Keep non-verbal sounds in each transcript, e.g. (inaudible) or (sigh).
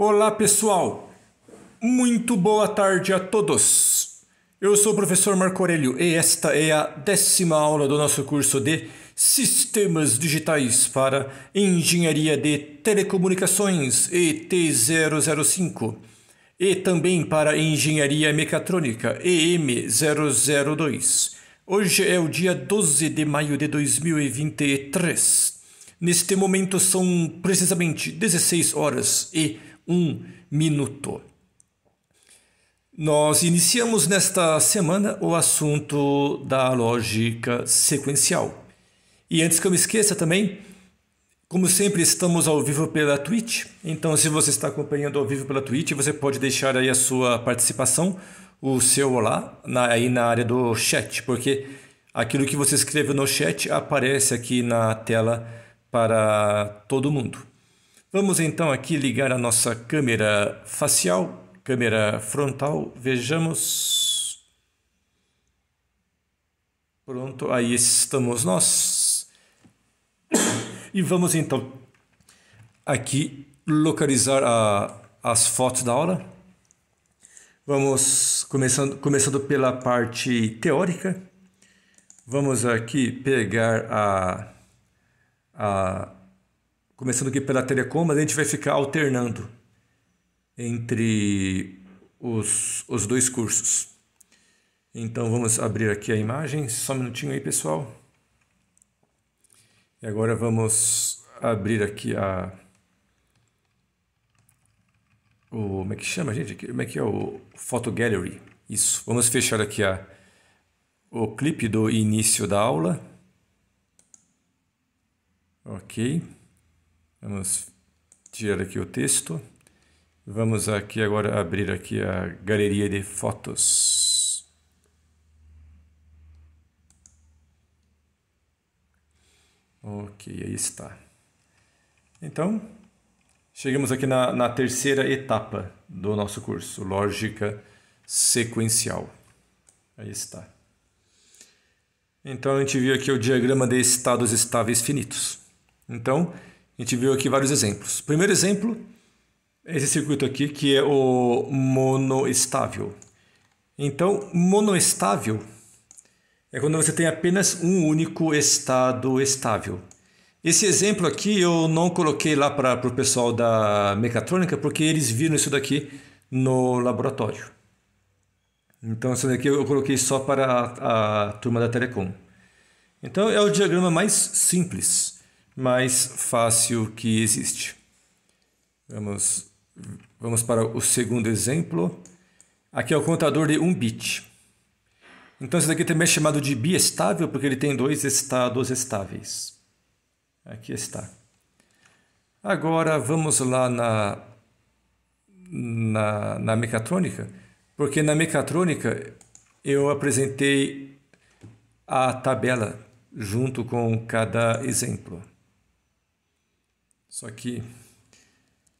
Olá pessoal, muito boa tarde a todos. Eu sou o professor Marco Aurelio e esta é a décima aula do nosso curso de Sistemas Digitais para Engenharia de Telecomunicações ET005 e também para Engenharia Mecatrônica EM002. Hoje é o dia 12 de maio de 2023. Neste momento são precisamente 16 horas e um minuto. Nós iniciamos nesta semana o assunto da lógica sequencial. E antes que eu me esqueça também, como sempre, estamos ao vivo pela Twitch. Então, se você está acompanhando ao vivo pela Twitch, você pode deixar aí a sua participação, o seu olá, na, aí na área do chat, porque aquilo que você escreve no chat aparece aqui na tela para todo mundo. Vamos então aqui ligar a nossa câmera facial, câmera frontal, vejamos. Pronto, aí estamos nós. (coughs) E vamos então aqui localizar a, as fotos da aula. Vamos começando, começando pela parte teórica. Vamos aqui pegar a, a começando aqui pela Telecom, mas a gente vai ficar alternando entre os, os dois cursos. Então vamos abrir aqui a imagem, só um minutinho aí pessoal. E agora vamos abrir aqui a... O, como é que chama, gente? Como é que é o Photo Gallery? Isso. Vamos fechar aqui a, o clipe do início da aula. Ok. Vamos tirar aqui o texto. Vamos aqui agora abrir aqui a galeria de fotos. Ok, aí está. Então, chegamos aqui na, na terceira etapa do nosso curso, lógica sequencial. Aí está. Então, a gente viu aqui o diagrama de estados estáveis finitos. Então, a gente viu aqui vários exemplos. Primeiro exemplo, é esse circuito aqui que é o monoestável. Então, monoestável é quando você tem apenas um único estado estável. Esse exemplo aqui eu não coloquei lá para o pessoal da mecatrônica porque eles viram isso daqui no laboratório. Então, isso daqui eu coloquei só para a, a turma da Telecom. Então, é o diagrama mais simples mais fácil que existe. Vamos, vamos para o segundo exemplo. Aqui é o contador de 1 um bit. Então, esse daqui também é chamado de biestável porque ele tem dois estados estáveis. Aqui está. Agora, vamos lá na, na, na mecatrônica, porque na mecatrônica eu apresentei a tabela junto com cada exemplo. Só que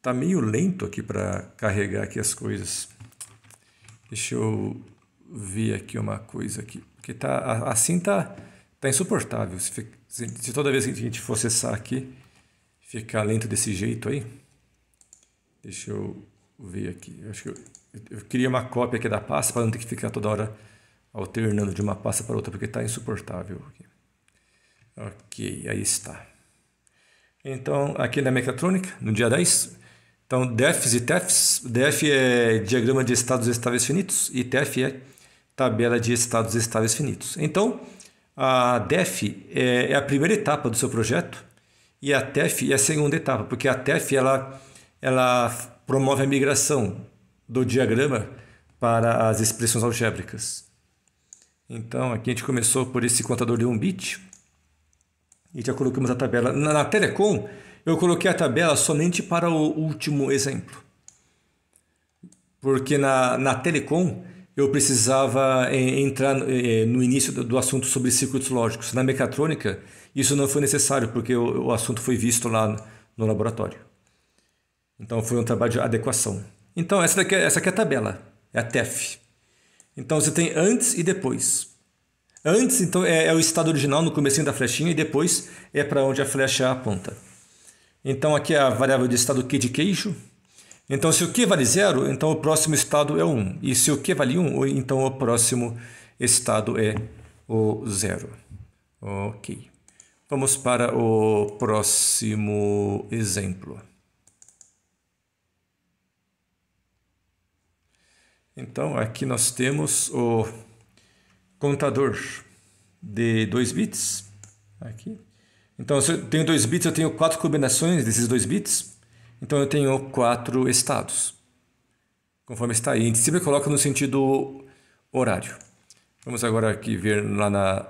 tá meio lento aqui para carregar aqui as coisas. Deixa eu ver aqui uma coisa aqui, porque tá assim tá tá insuportável. Se, se toda vez que a gente for acessar aqui ficar lento desse jeito aí, deixa eu ver aqui. Eu acho que eu, eu queria uma cópia aqui da pasta para não ter que ficar toda hora alternando de uma pasta para outra porque tá insuportável aqui. Ok, aí está. Então, aqui na mecatrônica, no dia 10. Então, DEFs e TEFs. DEF é diagrama de estados estáveis finitos e TEF é tabela de estados estáveis finitos. Então, a DEF é, é a primeira etapa do seu projeto e a TEF é a segunda etapa, porque a TEF ela, ela promove a migração do diagrama para as expressões algébricas. Então, aqui a gente começou por esse contador de 1 bit, e já colocamos a tabela. Na, na Telecom, eu coloquei a tabela somente para o último exemplo. Porque na, na Telecom, eu precisava eh, entrar eh, eh, no início do assunto sobre circuitos lógicos. Na mecatrônica, isso não foi necessário, porque o assunto foi visto lá no laboratório. Então, foi um trabalho de adequação. Então, essa, daqui, é, essa aqui é a tabela, é a TEF. Então, você tem antes e depois. Antes, então, é, é o estado original no começo da flechinha e depois é para onde a flecha aponta. Então, aqui é a variável de estado Q de queijo. Então, se o Q vale zero, então o próximo estado é o 1. E se o Q vale 1, então o próximo estado é o zero. Ok. Vamos para o próximo exemplo. Então, aqui nós temos o Contador de 2 bits. Aqui. Então, se eu tenho 2 bits, eu tenho quatro combinações desses 2 bits. Então, eu tenho quatro estados, conforme está aí. A gente sempre coloca no sentido horário. Vamos agora aqui ver lá na,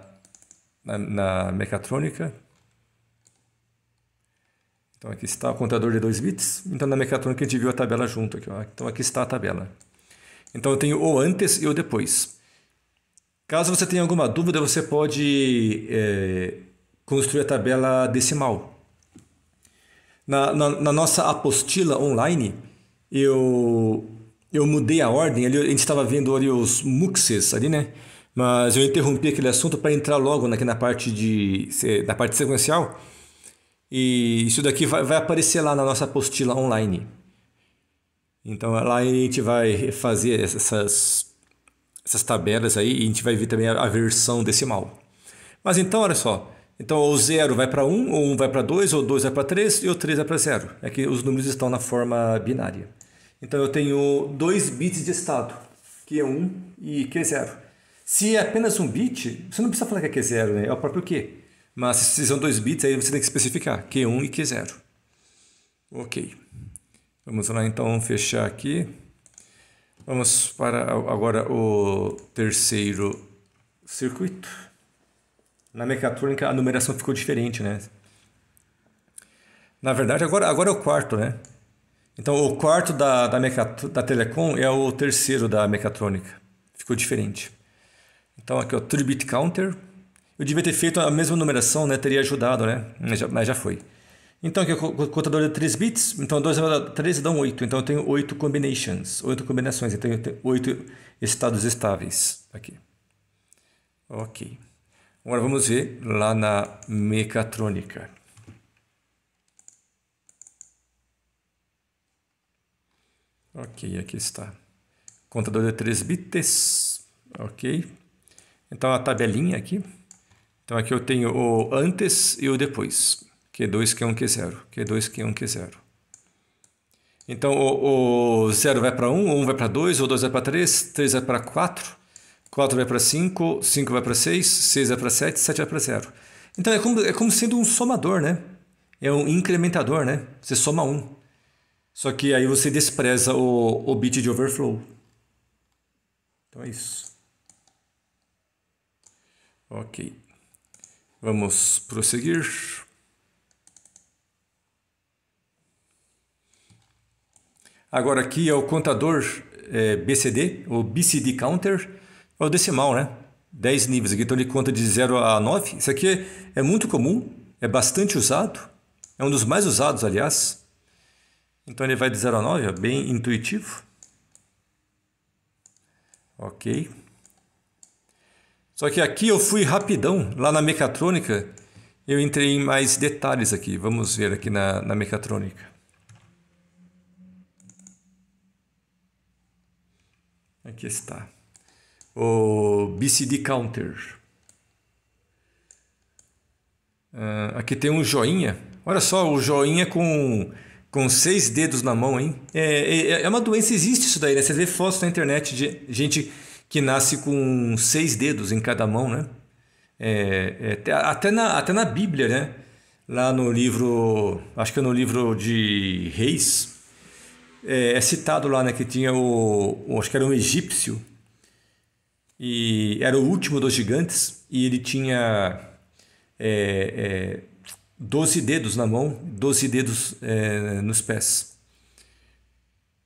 na, na mecatrônica. Então, aqui está o contador de 2 bits. Então, na mecatrônica, a gente viu a tabela junto aqui. Ó. Então, aqui está a tabela. Então, eu tenho o antes e o depois. Caso você tenha alguma dúvida, você pode é, construir a tabela decimal. Na, na, na, nossa apostila online, eu, eu mudei a ordem. Ali, a gente estava vendo ali os muxes ali, né? Mas eu interrompi aquele assunto para entrar logo aqui na parte de na parte sequencial. E isso daqui vai, vai aparecer lá na nossa apostila online. Então lá a gente vai fazer essas essas tabelas aí e a gente vai ver também a, a versão decimal. Mas então, olha só. Então, ou 0 vai para 1, um, ou 1 um vai para 2, ou 2 vai para 3, e o 3 vai para 0. É que os números estão na forma binária. Então, eu tenho dois bits de estado, que é 1 um e que é 0. Se é apenas um bit, você não precisa falar que é Q0, né? é o próprio Q. Mas se são dois bits, aí você tem que especificar Q1 e Q0. Ok. Vamos lá, então, fechar aqui. Vamos para agora o terceiro circuito. Na mecatrônica a numeração ficou diferente, né? Na verdade, agora, agora é o quarto, né? Então, o quarto da, da, da Telecom é o terceiro da mecatrônica. Ficou diferente. Então, aqui, o 3-bit counter. Eu devia ter feito a mesma numeração, né? Teria ajudado, né? Mas já, mas já foi. Então, aqui, é o contador de 3 bits, então 2 elevado a 3 dá 8. Então, eu tenho 8 combinations, 8 combinações. Então, eu tenho 8 estados estáveis aqui. Ok. Agora, vamos ver lá na mecatrônica. Ok, aqui está. Contador de 3 bits. Ok. Então, a tabelinha aqui. Então, aqui eu tenho o antes e o depois. Ok. Q2Q1Q0, Q2Q1Q0. Então o, o 0 vai para 1, 1 vai para 2, o 2 vai para 3, 3 vai para 4, 4 vai para 5, 5 vai para 6, 6 vai para 7, 7 vai para 0. Então é como, é como sendo um somador, né? É um incrementador, né? Você soma 1. Só que aí você despreza o, o bit de overflow. Então é isso. Ok. Vamos prosseguir. Agora aqui é o contador é, BCD, o BCD Counter, é o decimal, né? 10 níveis aqui, então ele conta de 0 a 9. Isso aqui é muito comum, é bastante usado, é um dos mais usados, aliás. Então ele vai de 0 a 9, é bem intuitivo. Ok. Só que aqui eu fui rapidão, lá na mecatrônica, eu entrei em mais detalhes aqui. Vamos ver aqui na, na mecatrônica. Aqui está. O BCD Counter. Uh, aqui tem um joinha. Olha só, o joinha com, com seis dedos na mão, hein? É, é, é uma doença, existe isso daí, né? Você vê fotos na internet de gente que nasce com seis dedos em cada mão, né? É, é, até, na, até na Bíblia, né? Lá no livro, acho que é no livro de Reis, é, é, citado lá, né, que tinha o, o, acho que era um egípcio e era o último dos gigantes e ele tinha é, é, 12 dedos na mão, 12 dedos é, nos pés.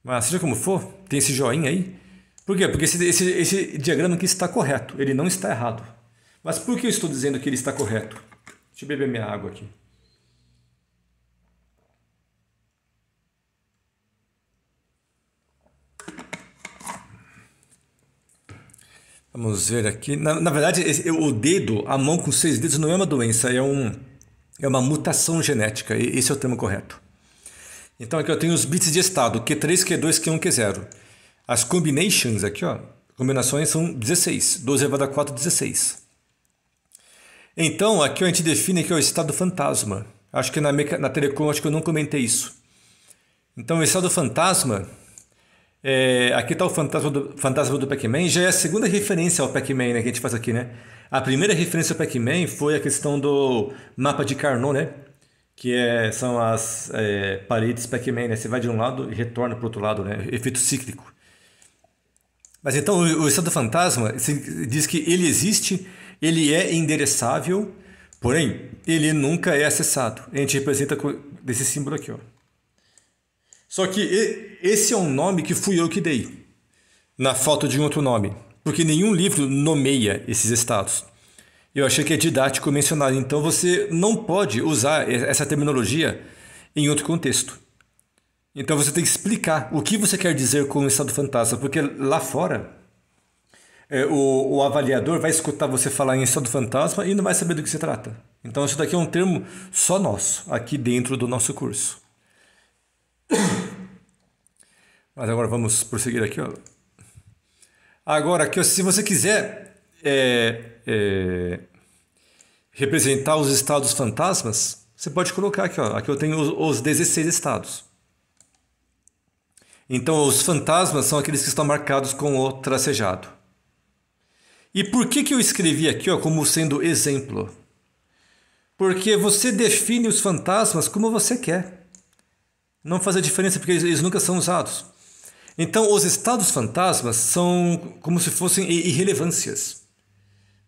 Mas seja como for, tem esse joinha aí. Por quê? Porque esse, esse, esse diagrama aqui está correto, ele não está errado. Mas por que eu estou dizendo que ele está correto? Deixa eu beber minha água aqui. Vamos ver aqui. Na, na verdade, o dedo, a mão com seis dedos, não é uma doença, é, um, é uma mutação genética. esse é o termo correto. Então aqui eu tenho os bits de estado, Q3, Q2, Q1, Q0. As combinations aqui, ó, combinações são 16, 12 elevado a 4, 16. Então, aqui a gente define que é o estado fantasma. Acho que na, na telecom acho que eu não comentei isso. Então, o estado fantasma é, aqui está o Fantasma do, Fantasma do Pac-Man, já é a segunda referência ao Pac-Man né, que a gente faz aqui, né? A primeira referência ao Pac-Man foi a questão do mapa de Carnot, né? Que é, são as é, paredes Pac-Man, né? Você vai de um lado e retorna para o outro lado, né? Efeito cíclico. Mas então, o, o Estado Fantasma diz que ele existe, ele é endereçável, porém, ele nunca é acessado. A gente representa desse símbolo aqui, ó. Só que esse é um nome que fui eu que dei, na falta de um outro nome, porque nenhum livro nomeia esses estados. Eu achei que é didático mencionar, então você não pode usar essa terminologia em outro contexto. Então você tem que explicar o que você quer dizer com o estado fantasma, porque lá fora é, o, o, avaliador vai escutar você falar em estado fantasma e não vai saber do que se trata. Então, isso daqui é um termo só nosso, aqui dentro do nosso curso. (coughs) Mas agora vamos prosseguir aqui. Ó. Agora, aqui, ó, se você quiser é, é, representar os estados fantasmas, você pode colocar aqui. Ó. Aqui eu tenho os, os 16 estados. Então, os fantasmas são aqueles que estão marcados com o tracejado. E por que, que eu escrevi aqui ó, como sendo exemplo? Porque você define os fantasmas como você quer não faz a diferença porque eles, nunca são usados. Então, os estados fantasmas são como se fossem irrelevâncias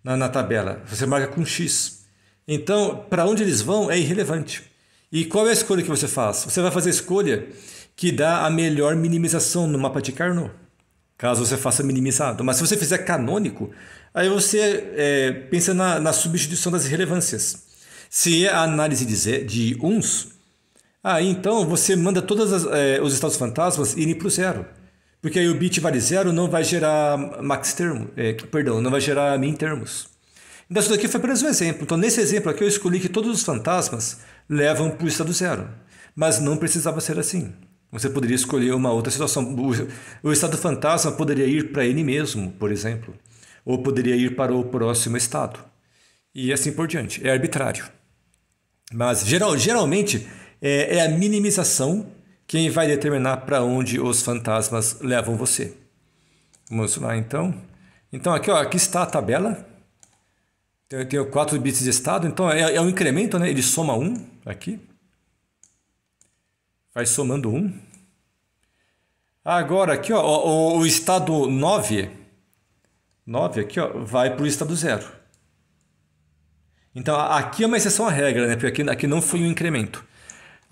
na, na tabela. Você marca com X. Então, para onde eles vão é irrelevante. E qual é a escolha que você faz? Você vai fazer a escolha que dá a melhor minimização no mapa de Carnot, caso você faça minimizado. Mas se você fizer canônico, aí você é, pensa na, na substituição das irrelevâncias. Se é a análise de, de uns, Aí ah, então você manda todos é, eh, os estados fantasmas irem para o zero. Porque aí o bit vale zero não vai gerar max termo, é, perdão, não vai gerar min termos. Então isso daqui foi apenas um exemplo. Então nesse exemplo aqui eu escolhi que todos os fantasmas levam para o estado zero. Mas não precisava ser assim. Você poderia escolher uma outra situação. O estado fantasma poderia ir para ele mesmo, por exemplo. Ou poderia ir para o próximo estado. E assim por diante. É arbitrário. Mas geral, geralmente é, é, a minimização quem vai determinar para onde os fantasmas levam você. Vamos lá então. Então aqui, ó, aqui está a tabela. Então, eu tenho 4 bits de estado, então é, é um incremento, né? ele soma 1 um aqui. Vai somando 1. Um. Agora aqui ó, o, o estado 9, 9 aqui ó, vai para o estado 0. Então aqui é uma exceção à regra, né? porque aqui, aqui não foi um incremento.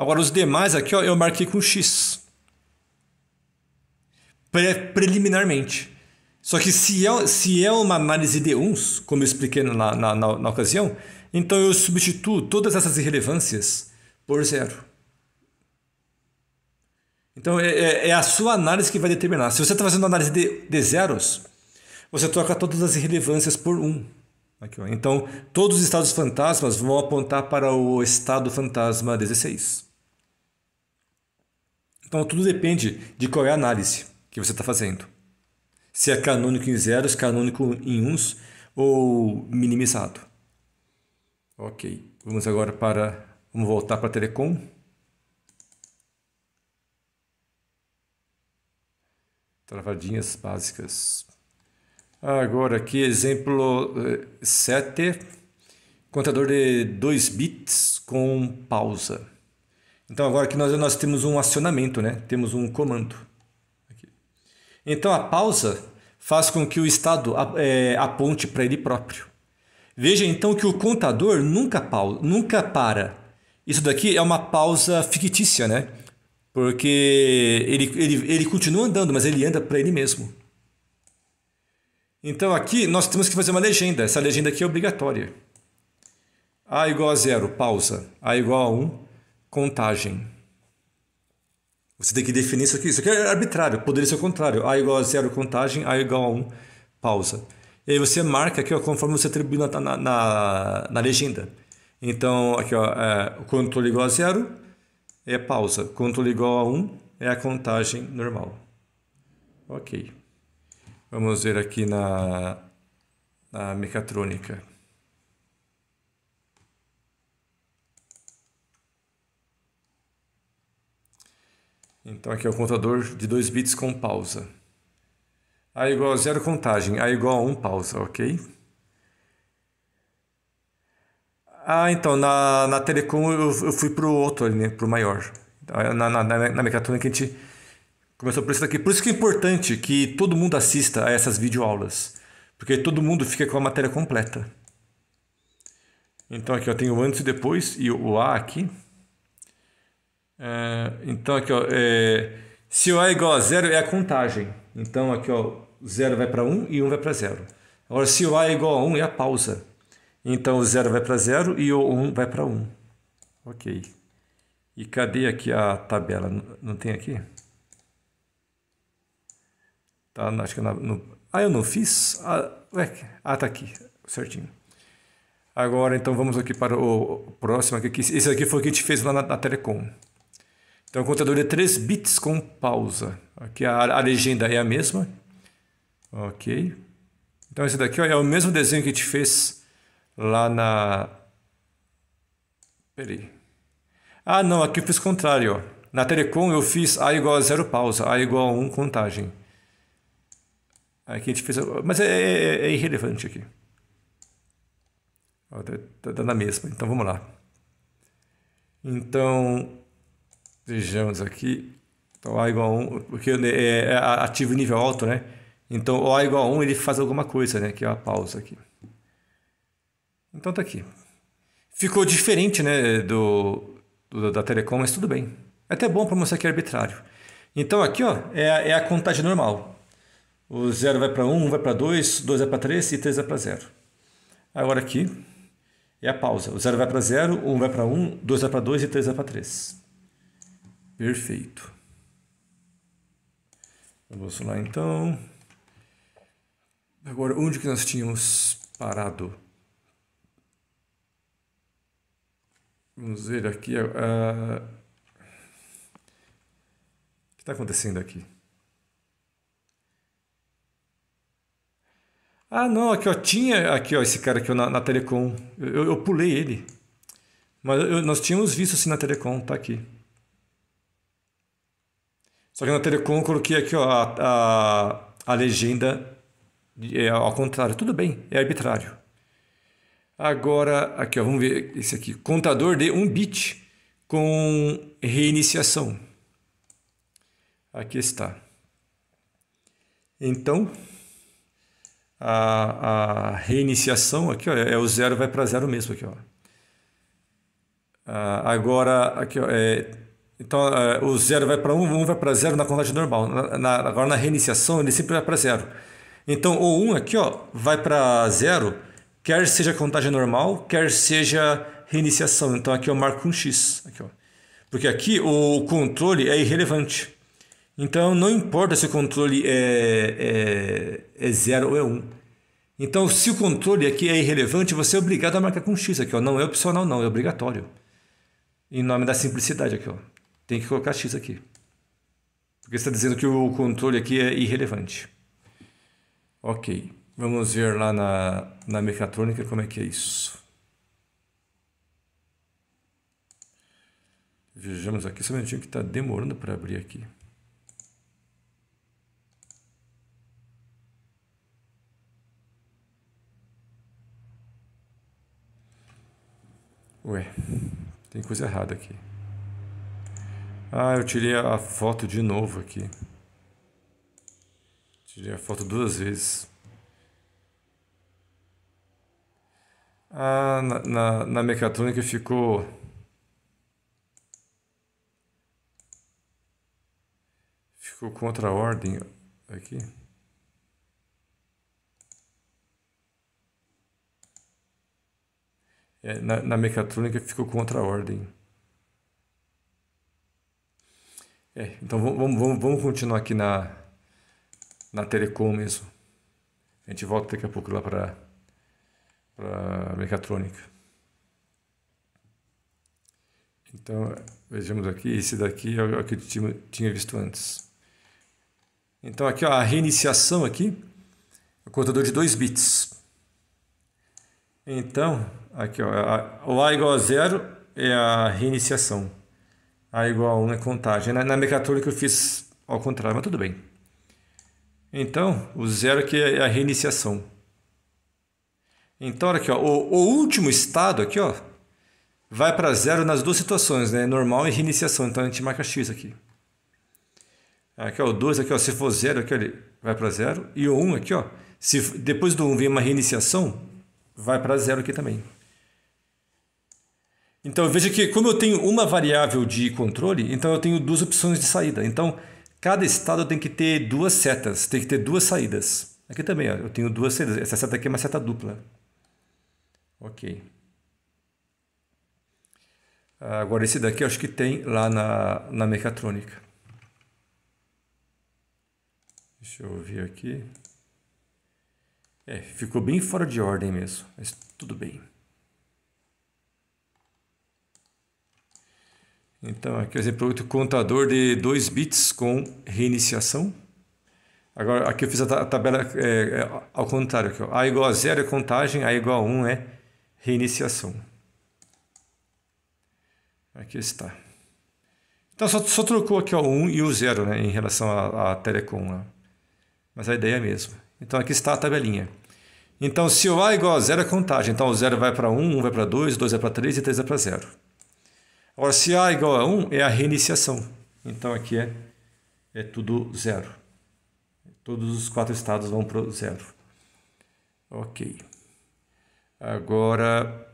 Agora, os demais aqui, ó, eu marquei com X. Pre preliminarmente. Só que se é, se é uma análise de uns, como eu expliquei na, na, na, na ocasião, então eu substituo todas essas irrelevâncias por zero. Então é, é, é a sua análise que vai determinar. Se você está fazendo análise de, de zeros, você troca todas as irrelevâncias por um. Aqui, ó. Então todos os estados fantasmas vão apontar para o estado fantasma 16. Então tudo depende de qual é a análise que você está fazendo. Se é canônico em zeros, canônico em uns ou minimizado. Ok, vamos agora para. Vamos voltar para a Telecom. Travadinhas básicas. Agora aqui, exemplo 7. Eh, contador de 2 bits com pausa. Então agora que nós, nós temos um acionamento, né? temos um comando. Então a pausa faz com que o Estado é, aponte para ele próprio. Veja então que o contador nunca, pausa, nunca para. Isso daqui é uma pausa fictícia, né? Porque ele, ele, ele continua andando, mas ele anda para ele mesmo. Então aqui nós temos que fazer uma legenda. Essa legenda aqui é obrigatória. A igual a zero, pausa. A igual a 1, um, contagem. Você tem que definir isso aqui. Isso aqui é arbitrário, poderia ser o contrário. A igual a zero contagem, A igual a 1, um, pausa. E aí você marca aqui ó, conforme você atribui na, na, na, na legenda. Então, aqui ó, é, o controle igual a zero é pausa. Controle igual a 1 um é a contagem normal. Ok. Vamos ver aqui na, na mecatrônica. Então aqui é o contador de 2 bits com pausa. A igual a zero contagem, A igual a 1 um, pausa, ok? Ah, então, na, na telecom eu, eu fui pro outro ali, né? Pro maior. Então, é na, na, na, na mecatrônica a gente começou por isso daqui. Por isso que é importante que todo mundo assista a essas videoaulas. Porque todo mundo fica com a matéria completa. Então aqui eu tenho antes e depois e o A aqui. É, então aqui ó, é, se o A é igual a zero é a contagem. Então aqui ó, zero vai para 1 um, e 1 um vai para zero. Agora se o A é igual a 1 um, é a pausa. Então o zero vai para zero e o 1 vai para 1. Ok. E cadê aqui a tabela? Não, tem aqui? Tá, acho que é na, no, ah, eu não fiz? Ah, ué, ah, tá aqui, certinho. Agora, então, vamos aqui para o próximo. Aqui, esse aqui foi o que a gente fez lá na, na Telecom. Então o contador é 3 bits com pausa. Aqui a, a legenda é a mesma. Ok. Então esse daqui ó, é o mesmo desenho que a gente fez lá na... Peraí. Ah não, aqui eu fiz o contrário. Ó. Na Telecom eu fiz A igual a zero pausa, A igual a 1 um, contagem. Aqui a gente fez... Mas é, é, é, é irrelevante aqui. Está tá dando a mesma, então vamos lá. Então, Vejamos aqui. Então A igual é, é a 1, porque é ativo nível alto, né? Então O A igual a 1 ele faz alguma coisa, né? Aqui, é a pausa aqui. Então tá aqui. Ficou diferente, né, do, do da Telecom, mas tudo bem. É até bom para mostrar que é arbitrário. Então aqui, ó, é, a, é a contagem normal. O 0 vai para 1, um, 1 vai para 2, 2 vai para 3 e 3 vai para 0. Agora aqui é a pausa. O 0 vai para 0, 1 um vai para 1, um, 2 vai para 2 e 3 vai para 3. Perfeito. Vamos lá então. Agora, onde que nós tínhamos parado? Vamos ver aqui. Uh... O que está acontecendo aqui? Ah, não, aqui ó, tinha aqui ó, esse cara aqui ó, na, na Telecom. Eu, eu, eu pulei ele. Mas eu, nós tínhamos visto assim na Telecom, tá aqui. Só que na Telecom eu coloquei aqui ó, a, a, a legenda é, ao contrário. Tudo bem, é arbitrário. Agora, aqui ó, vamos ver esse aqui. Contador de 1 um bit com reiniciação. Aqui está. Então, a, a reiniciação aqui ó, é, é o zero vai para zero mesmo aqui ó. Ah, agora aqui ó, é então, uh, o zero vai para 1, um, 1 um vai para zero na contagem normal. Na, na, agora, na reiniciação, ele sempre vai para zero. Então, o 1 um aqui ó, vai para zero, quer seja contagem normal, quer seja reiniciação. Então, aqui eu marco um X. Aqui, ó. Porque aqui o controle é irrelevante. Então, não importa se o controle é, é, é zero ou é 1. Um. Então, se o controle aqui é irrelevante, você é obrigado a marcar com X aqui. Ó. Não é opcional, não. É obrigatório. Em nome da simplicidade aqui. Ó tem que colocar X aqui. Porque está dizendo que o controle aqui é irrelevante. Ok. Vamos ver lá na, na mecatrônica como é que é isso. Vejamos aqui, só um minutinho que está demorando para abrir aqui. Ué, tem coisa errada aqui. Ah, eu tirei a foto de novo aqui. Tirei a foto duas vezes. Ah, na, na, na mecatrônica ficou... Ficou contra a ordem aqui. É, na, na mecatrônica ficou contra a ordem. É, então vamos, vamos, vamos continuar aqui na, na Telecom mesmo. A gente volta daqui a pouco lá para para mecatrônica. Então, vejamos aqui, esse daqui é, é o que eu tinha, tinha visto antes. Então aqui ó, a reiniciação aqui, o contador de 2 bits. Então, aqui ó, o A igual a zero é a reiniciação. A ah, igual 1 é né? contagem. Na, na mecatrônica eu fiz ao contrário, mas tudo bem. Então, o zero aqui é a reiniciação. Então, olha aqui, ó, o, o último estado aqui, ó, vai para zero nas duas situações, né? Normal e reiniciação. Então, a gente marca x aqui. Aqui, ó, o 2 aqui, ó, se for zero, aqui, ó, ele vai para zero. E o 1 um aqui, ó, se depois do 1 um vem uma reiniciação, vai para zero aqui também. Então veja que como eu tenho uma variável de controle, então eu tenho duas opções de saída. Então cada estado tem que ter duas setas, tem que ter duas saídas. Aqui também ó, eu tenho duas saídas. Essa seta aqui é uma seta dupla. Ok. Agora esse daqui eu acho que tem lá na, na mecatrônica. Deixa eu ver aqui. É, ficou bem fora de ordem mesmo, mas tudo bem. Então, aqui, por exemplo, outro contador de 2 bits com reiniciação. Agora, aqui eu fiz a tabela é, é, ao contrário. Aqui, ó. A igual a 0 é contagem, A igual a 1 um é reiniciação. Aqui está. Então, só, só trocou aqui ó, o 1 um e o 0 né, em relação à, telecom. Né? Mas a ideia é a mesma. Então, aqui está a tabelinha. Então, se o A igual a 0 é contagem. Então, o 0 vai para 1, 1 vai para 2, 2 vai para 3 e 3 vai para 0. Agora, se A igual a 1, é a reiniciação. Então, aqui é, é tudo zero. Todos os quatro estados vão para o zero. Ok. Agora,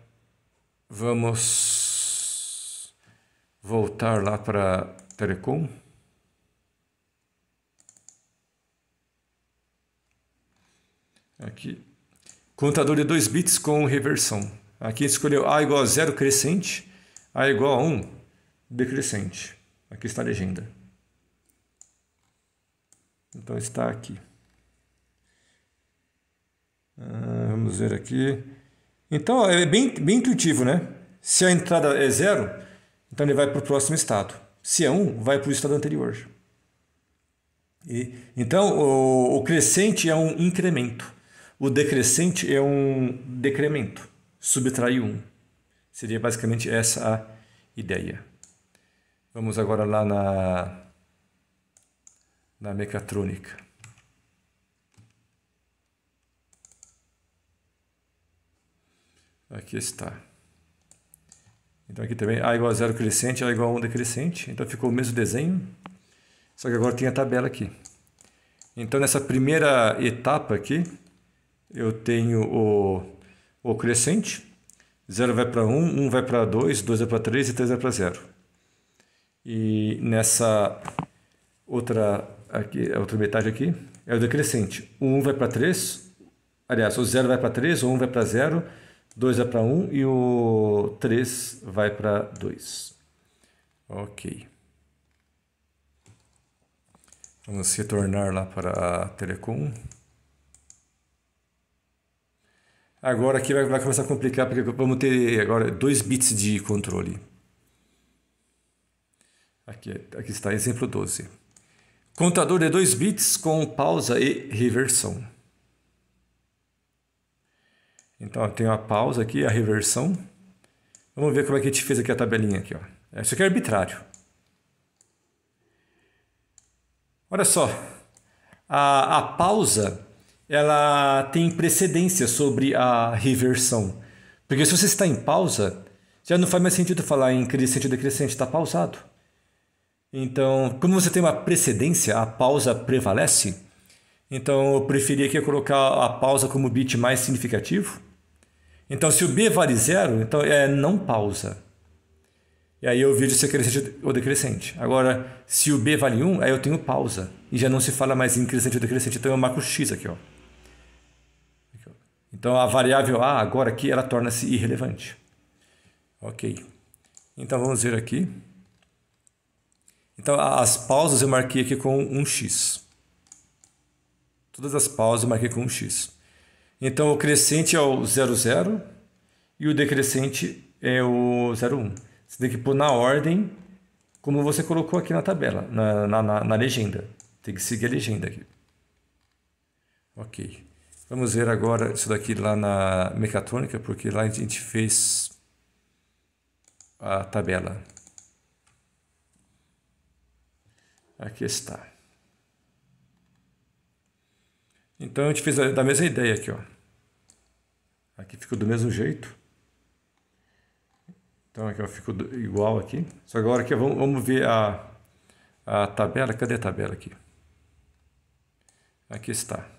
vamos voltar lá para Telecom. Aqui. Contador de 2 bits com reversão. Aqui a gente escolheu A igual a zero crescente a igual a 1, decrescente. Aqui está a legenda. Então está aqui. Ah, vamos ver aqui. Então é bem, bem intuitivo, né? Se a entrada é zero, então ele vai para o próximo estado. Se é um, vai para o estado anterior. E, então o, o crescente é um incremento. O decrescente é um decremento. Subtrai um. Seria basicamente essa a ideia. Vamos agora lá na, na mecatrônica. Aqui está. Então aqui também A igual a zero crescente, A igual a onda decrescente. Então ficou o mesmo desenho, só que agora tem a tabela aqui. Então nessa primeira etapa aqui, eu tenho o, o crescente, 0 vai para 1, 1 vai para 2, 2 vai para 3 e 3 vai para 0. E nessa outra, aqui, outra metade aqui é o decrescente. O 1 vai para 3, aliás, o 0 vai para 3, o 1 vai para 0, 2 vai para 1 e o 3 vai para 2. Ok. Vamos retornar lá para a Telecom. Agora aqui vai, vai começar a complicar, porque vamos ter agora dois bits de controle. Aqui, é, aqui está, exemplo 12. Contador de 2 bits com pausa e reversão. Então, tem uma pausa aqui, a reversão. Vamos ver como é que a gente fez aqui a tabelinha aqui, ó. Isso aqui é arbitrário. Olha só, a, a pausa ela tem precedência sobre a reversão. Porque se você está em pausa, já não faz mais sentido falar em crescente ou decrescente, está pausado. Então, quando você tem uma precedência, a pausa prevalece. Então, eu preferia aqui colocar a pausa como bit mais significativo. Então, se o B vale zero, então é não pausa. E aí eu vejo se é crescente ou decrescente. Agora, se o B vale 1, aí eu tenho pausa. E já não se fala mais em crescente ou decrescente. Então eu marco X aqui, ó. Então a variável A agora aqui ela torna-se irrelevante. Ok. Então vamos ver aqui. Então as pausas eu marquei aqui com um x. Todas as pausas eu marquei com um x. Então o crescente é o 00 e o decrescente é o 01. Você tem que pôr na ordem como você colocou aqui na tabela, na, na, na, na legenda. Tem que seguir a legenda aqui. Ok. Vamos ver agora isso daqui lá na mecatrônica, porque lá a gente fez a tabela. Aqui está. Então a gente fez da mesma ideia aqui, ó. Aqui ficou do mesmo jeito. Então aqui ó, ficou igual aqui. Só agora aqui vamos, vamos ver a, a tabela. Cadê a tabela aqui? Aqui está.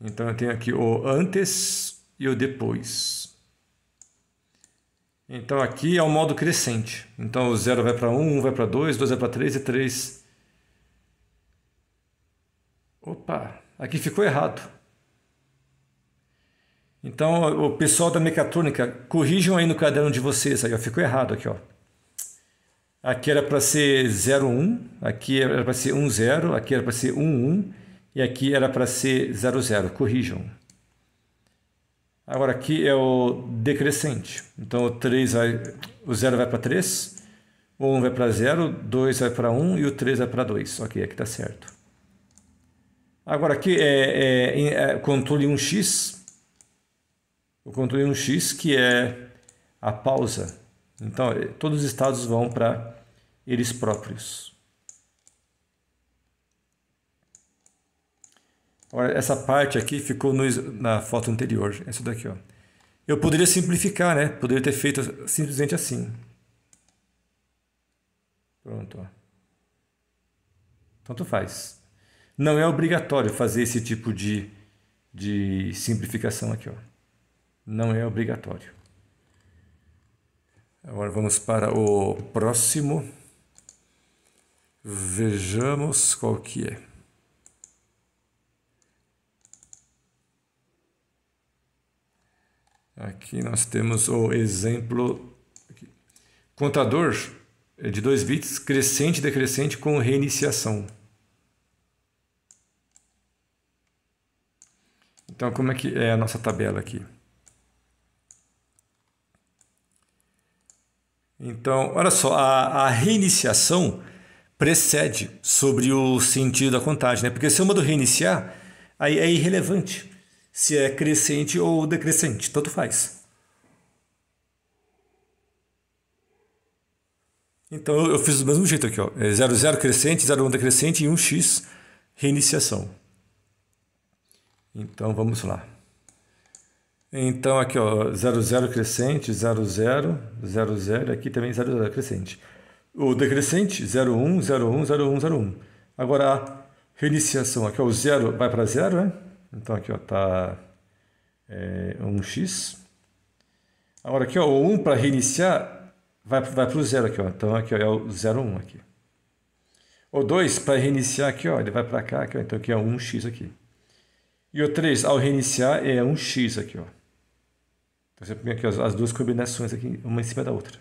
Então eu tenho aqui o antes e o depois. Então aqui é o modo crescente. Então o 0 vai para 1, um, 1 um vai para 2, 2 vai para 3 e 3. Opa, aqui ficou errado. Então o pessoal da mecatrônica, corrijam aí no caderno de vocês aí, ó, ficou errado aqui, ó. Aqui era para ser zero um, aqui era para ser zero, aqui era para ser um e aqui era para ser 00, corrijam. Agora aqui é o decrescente, então o, 3 vai, o 0 vai para 3, o 1 vai para 0, 2 vai para 1 e o 3 vai para 2. Ok, aqui está certo. Agora aqui é, é, é, controle 1x, o controle 1x que é a pausa. Então é, todos os estados vão para eles próprios. Olha essa parte aqui ficou no, na foto anterior, essa daqui, ó. Eu poderia simplificar, né? Poderia ter feito simplesmente assim. Pronto, ó. Tanto faz. Não é obrigatório fazer esse tipo de, de simplificação aqui, ó. Não é obrigatório. Agora vamos para o próximo. Vejamos qual que é. Aqui nós temos o exemplo aqui. contador é de 2 bits, crescente e decrescente com reiniciação. Então, como é que é a nossa tabela aqui? Então, olha só, a, a reiniciação precede sobre o sentido da contagem, né? Porque se eu mando reiniciar, aí é irrelevante se é crescente ou decrescente, tanto faz. Então eu fiz do mesmo jeito aqui, ó. 00 é crescente, 01 decrescente e 1x reiniciação. Então vamos lá. Então aqui, ó, 00 crescente, 00, 00, aqui também 00 crescente. O decrescente 01, 01, 01, 01. Agora a reiniciação aqui, ó, o 0 vai para 0, né? Então aqui está é, 1x. Agora aqui ó, o 1 para reiniciar vai, vai para o 0 aqui, ó. Então aqui ó, é o 01 aqui. O 2 para reiniciar aqui, ó, ele vai para cá, aqui, ó, então aqui é 1x aqui. E o 3 ao reiniciar é 1x aqui, ó. Então você põe aqui ó, as duas combinações aqui, uma em cima da outra.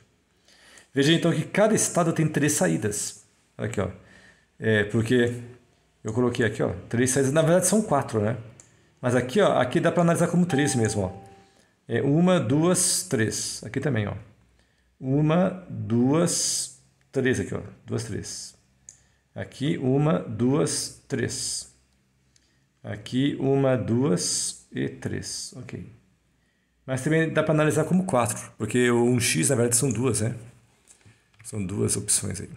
Veja então que cada estado tem três saídas. Aqui, ó. É, porque eu coloquei aqui, ó, três saídas, na verdade são quatro, né? Mas aqui, ó, aqui dá para analisar como três mesmo, ó. É uma, duas, três. Aqui também, ó. Uma, duas, três aqui, ó. Duas, três. Aqui, uma, duas, três. Aqui, uma, duas e três. Ok. Mas também dá para analisar como quatro, porque o 1x, na verdade, são duas, né? São duas opções aí.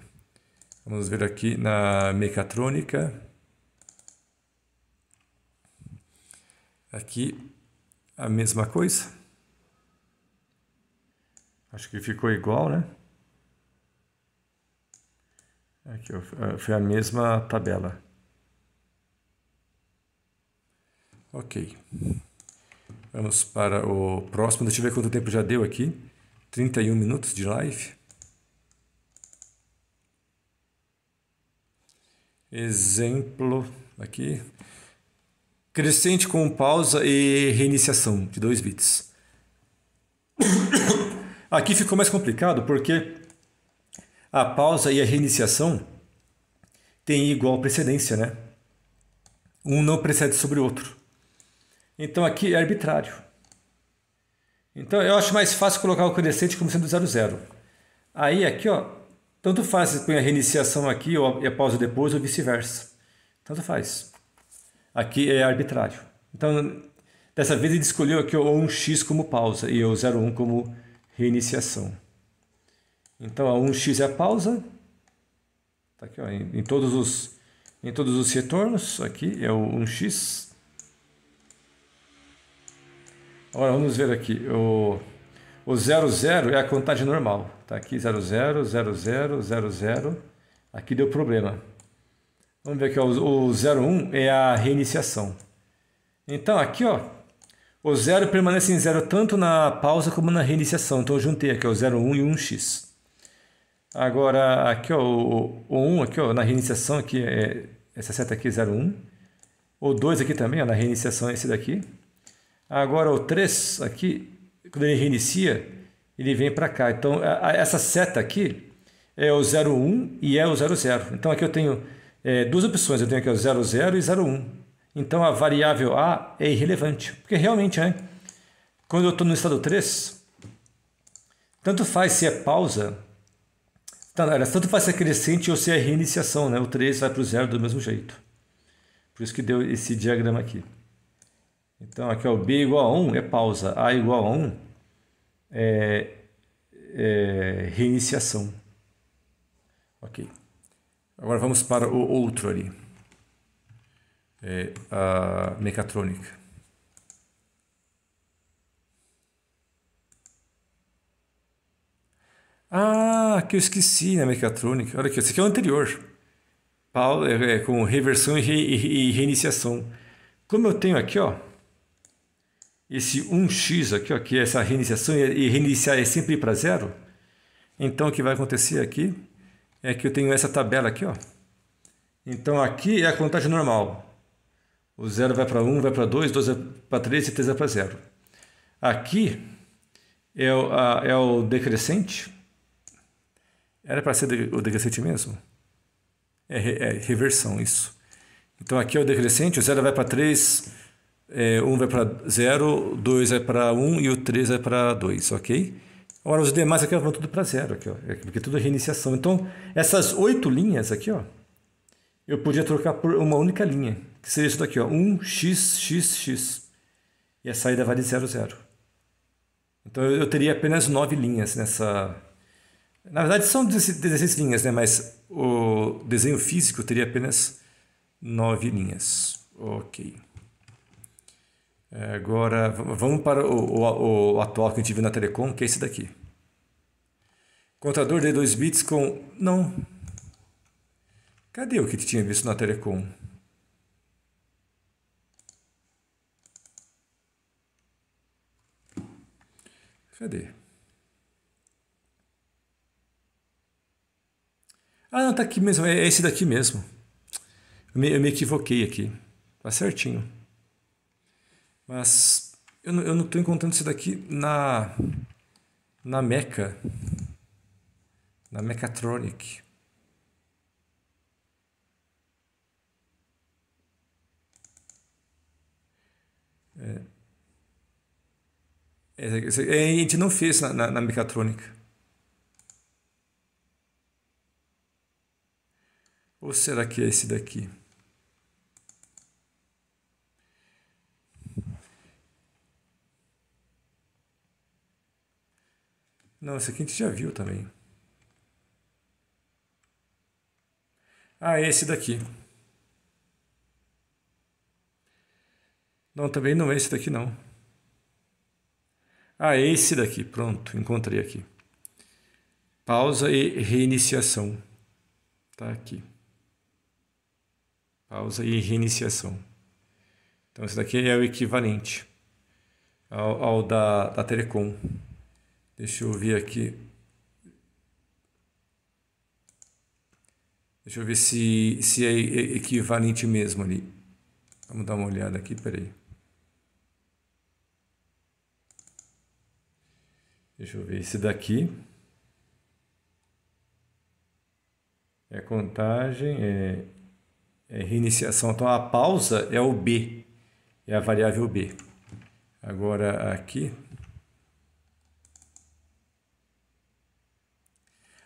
Vamos ver aqui na mecatrônica. Aqui a mesma coisa. Acho que ficou igual, né? Aqui foi a mesma tabela. Ok. Vamos para o próximo. Deixa eu ver quanto tempo já deu aqui. 31 minutos de live. Exemplo aqui. Crescente com pausa e reiniciação de dois bits. (coughs) Aqui ficou mais complicado porque a pausa e a reiniciação têm igual precedência, né? Um não precede sobre o outro. Então aqui é arbitrário. Então eu acho mais fácil colocar o crescente como sendo 00. Aí aqui, ó, tanto faz se põe a reiniciação aqui ou a pausa depois ou vice-versa. Tanto faz. Aqui é arbitrário. Então, dessa vez ele escolheu aqui o 1x como pausa e o 01 como reiniciação. Então, a 1x é a pausa. Tá aqui, ó, em, em, todos os, em todos os retornos, aqui é o 1x. Agora, vamos ver aqui. O, o 00 é a contagem normal. Tá aqui 00, 00, 00. Aqui deu problema. Vamos ver aqui, ó, o 01 é a reiniciação. Então, aqui, ó, o 0 permanece em 0 tanto na pausa como na reiniciação. Então, eu juntei aqui, ó, 01 e 1x. Agora, aqui, ó, o, o 1, aqui, ó, na reiniciação, aqui, é, essa seta aqui é 01. O 2 aqui também, ó, na reiniciação, é esse daqui. Agora, o 3 aqui, quando ele reinicia, ele vem para cá. Então, a, a, essa seta aqui é o 01 e é o 00. Então, aqui eu tenho é, duas opções, eu tenho aqui o 00 e 01. Então a variável A é irrelevante, porque realmente, né, quando eu estou no estado 3, tanto faz se é pausa, tá, tanto faz se é crescente ou se é reiniciação, né? o 3 vai para o 0 do mesmo jeito. Por isso que deu esse diagrama aqui. Então aqui é o B igual a 1 é pausa, A igual a 1 é, é reiniciação. Ok. Agora vamos para o outro ali. É, a mecatrônica. Ah, que eu esqueci na né, mecatrônica. Olha aqui, esse aqui é o anterior. Paulo, é, é, com reversão e, re, e reiniciação. Como eu tenho aqui, ó, esse 1x aqui, ó, que é essa reiniciação e reiniciar é sempre para zero, então o que vai acontecer aqui? é que eu tenho essa tabela aqui, ó. Então aqui é a contagem normal. O 0 vai para 1, um, vai para 2, 2 vai para 3 e 3 vai para 0. Aqui é o, a, é o decrescente. Era para ser o decrescente mesmo? É, é, reversão, isso. Então aqui é o decrescente, o 0 vai para 3, é, 1 um vai para 0, 2 vai para 1 um, e o 3 vai para 2, ok? Ora, os demais aqui ó, vão tudo para zero, aqui, ó, é porque tudo é reiniciação. Então, essas oito linhas aqui, ó, eu podia trocar por uma única linha, que seria isso daqui, ó, 1xxx. E a saída vale 0. Então, eu teria apenas nove linhas nessa... Na verdade, são 16 linhas, né? mas o desenho físico teria apenas nove linhas. Ok. É, agora, vamos para o, o, o, atual que a gente viu na Telecom, que é esse daqui. Contador de 2 bits com... Não. Cadê o que tinha visto na Telecom? Cadê? Ah, não, tá aqui mesmo. É esse daqui mesmo. Eu me, eu me equivoquei aqui. Tá certinho. Mas eu, eu não estou encontrando isso daqui na, na Meca, na Mechatronic. É. É, é, a gente não fez na, na, na mecatrônica. Ou será que é esse daqui? Não, esse aqui a gente já viu também. Ah, é esse daqui. Não, também não é esse daqui não. Ah, é esse daqui. Pronto, encontrei aqui. Pausa e reiniciação. Tá aqui. Pausa e reiniciação. Então, esse daqui é o equivalente ao, ao da, da Telecom. Deixa eu ver aqui. Deixa eu ver se, se é equivalente mesmo ali. Vamos dar uma olhada aqui, peraí. Deixa eu ver esse daqui. É contagem, é, é reiniciação. Então a pausa é o B, é a variável B. Agora aqui.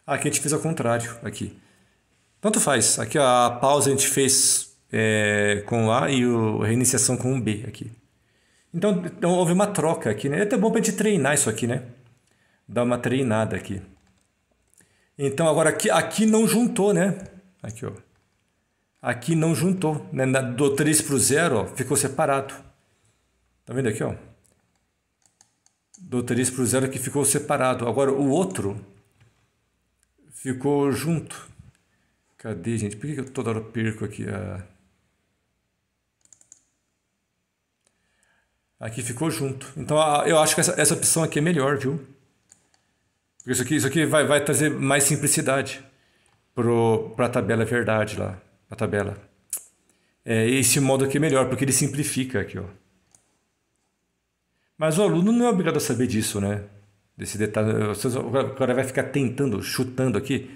Aqui a gente fez ao contrário, aqui. Tanto faz. Aqui a pausa a gente fez é, com A e o, a reiniciação com B aqui. Então, então houve uma troca aqui, né? É até bom para a gente treinar isso aqui, né? Dar uma treinada aqui. Então agora aqui, aqui não juntou, né? Aqui, ó. Aqui não juntou, né? Do 3 para o 0, ó, ficou separado. Tá vendo aqui, ó? Do 3 para o 0 que ficou separado. Agora o outro ficou junto. Cadê, gente? Por que eu toda hora perco aqui a... Aqui ficou junto. Então eu acho que essa, essa opção aqui é melhor, viu? Porque isso aqui, isso aqui vai, vai trazer mais simplicidade para a tabela verdade lá. A tabela. É, esse modo aqui é melhor, porque ele simplifica aqui, ó. Mas o aluno não é obrigado a saber disso, né? desse detalhe. O cara vai ficar tentando, chutando aqui.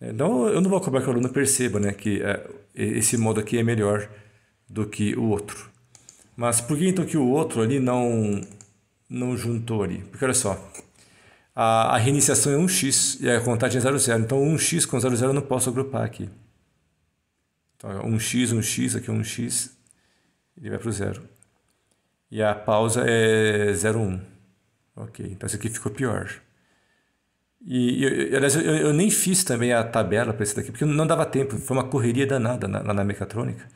É, então, eu não vou cobrar que o aluno perceba né, que é, esse modo aqui é melhor do que o outro. Mas por que então que o outro ali não, não juntou ali? Porque olha só, a, a reiniciação é 1x e a contagem é 00. Então, 1x com 00 eu não posso agrupar aqui. Então, 1x, é 1x, aqui é 1x, ele vai para o 0. E a pausa é 01. Ok, então esse aqui ficou pior. E, eu, aliás, eu, eu, nem fiz também a tabela para esse daqui, porque não dava tempo, foi uma correria danada na, na mecatrônica.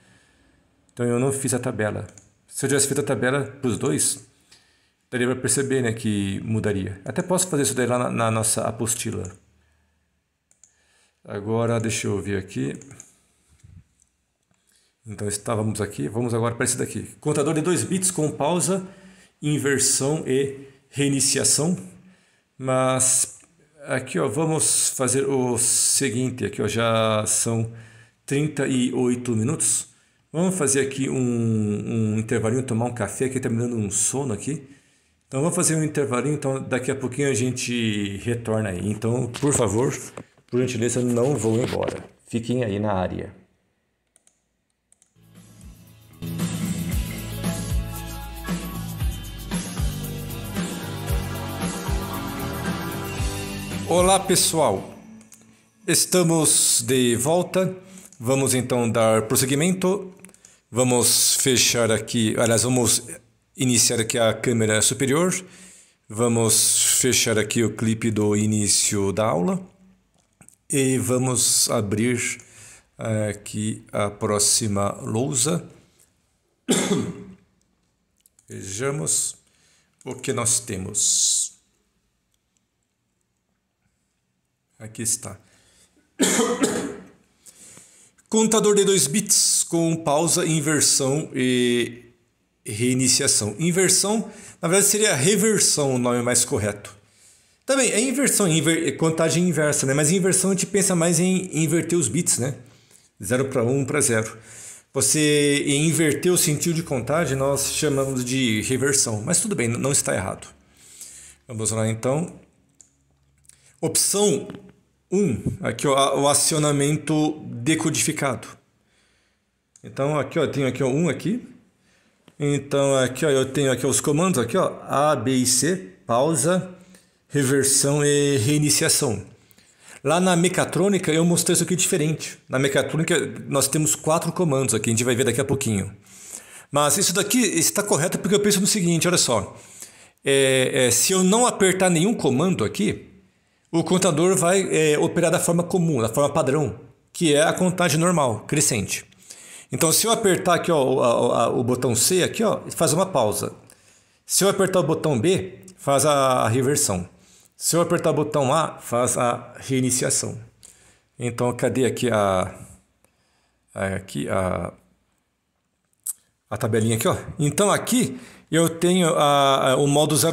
Então eu não fiz a tabela. Se eu tivesse feito a tabela para os dois, daria para perceber né, que mudaria. Até posso fazer isso daí lá na, na nossa apostila. Agora, deixa eu ver aqui. Então estávamos aqui, vamos agora para esse daqui. Contador de 2 bits com pausa, inversão e reiniciação, mas aqui ó, vamos fazer o seguinte, aqui ó, já são 38 minutos. Vamos fazer aqui um, um intervalinho, tomar um café aqui, terminando tá um sono aqui. Então vamos fazer um intervalinho, então daqui a pouquinho a gente retorna aí. Então, por favor, por gentileza, não vão embora. Fiquem aí na área. Olá pessoal, estamos de volta. Vamos então dar prosseguimento. Vamos fechar aqui, aliás, vamos iniciar aqui a câmera superior. Vamos fechar aqui o clipe do início da aula e vamos abrir eh, aqui a próxima lousa. (coughs) Vejamos o que nós temos. Aqui está. Contador de 2 bits com pausa, inversão e reiniciação. Inversão, na verdade, seria reversão o nome mais correto. Também tá é inversão, inver, é contagem inversa, né? Mas inversão a gente pensa mais em inverter os bits, né? 0 para 1 um, para 0. Você inverter o sentido de contagem, nós chamamos de reversão. Mas tudo bem, não está errado. Vamos lá então. Opção 1. Um, aqui ó, o acionamento decodificado. Então aqui ó, tenho aqui ó, um aqui. Então aqui ó, eu tenho aqui os comandos aqui ó, A, B e C, pausa, reversão e reiniciação. Lá na mecatrônica eu mostrei isso aqui diferente. Na mecatrônica nós temos quatro comandos aqui, a gente vai ver daqui a pouquinho. Mas isso daqui está correto porque eu penso no seguinte, olha só. É, é, se eu não apertar nenhum comando aqui, o contador vai é, operar da forma comum, da forma padrão, que é a contagem normal, crescente. Então, se eu apertar aqui ó, o, a, o botão C, aqui, ó, faz uma pausa. Se eu apertar o botão B, faz a reversão. Se eu apertar o botão A, faz a reiniciação. Então, cadê aqui a, a aqui a, a tabelinha aqui? Ó? Então, aqui eu tenho a, a, o modo 000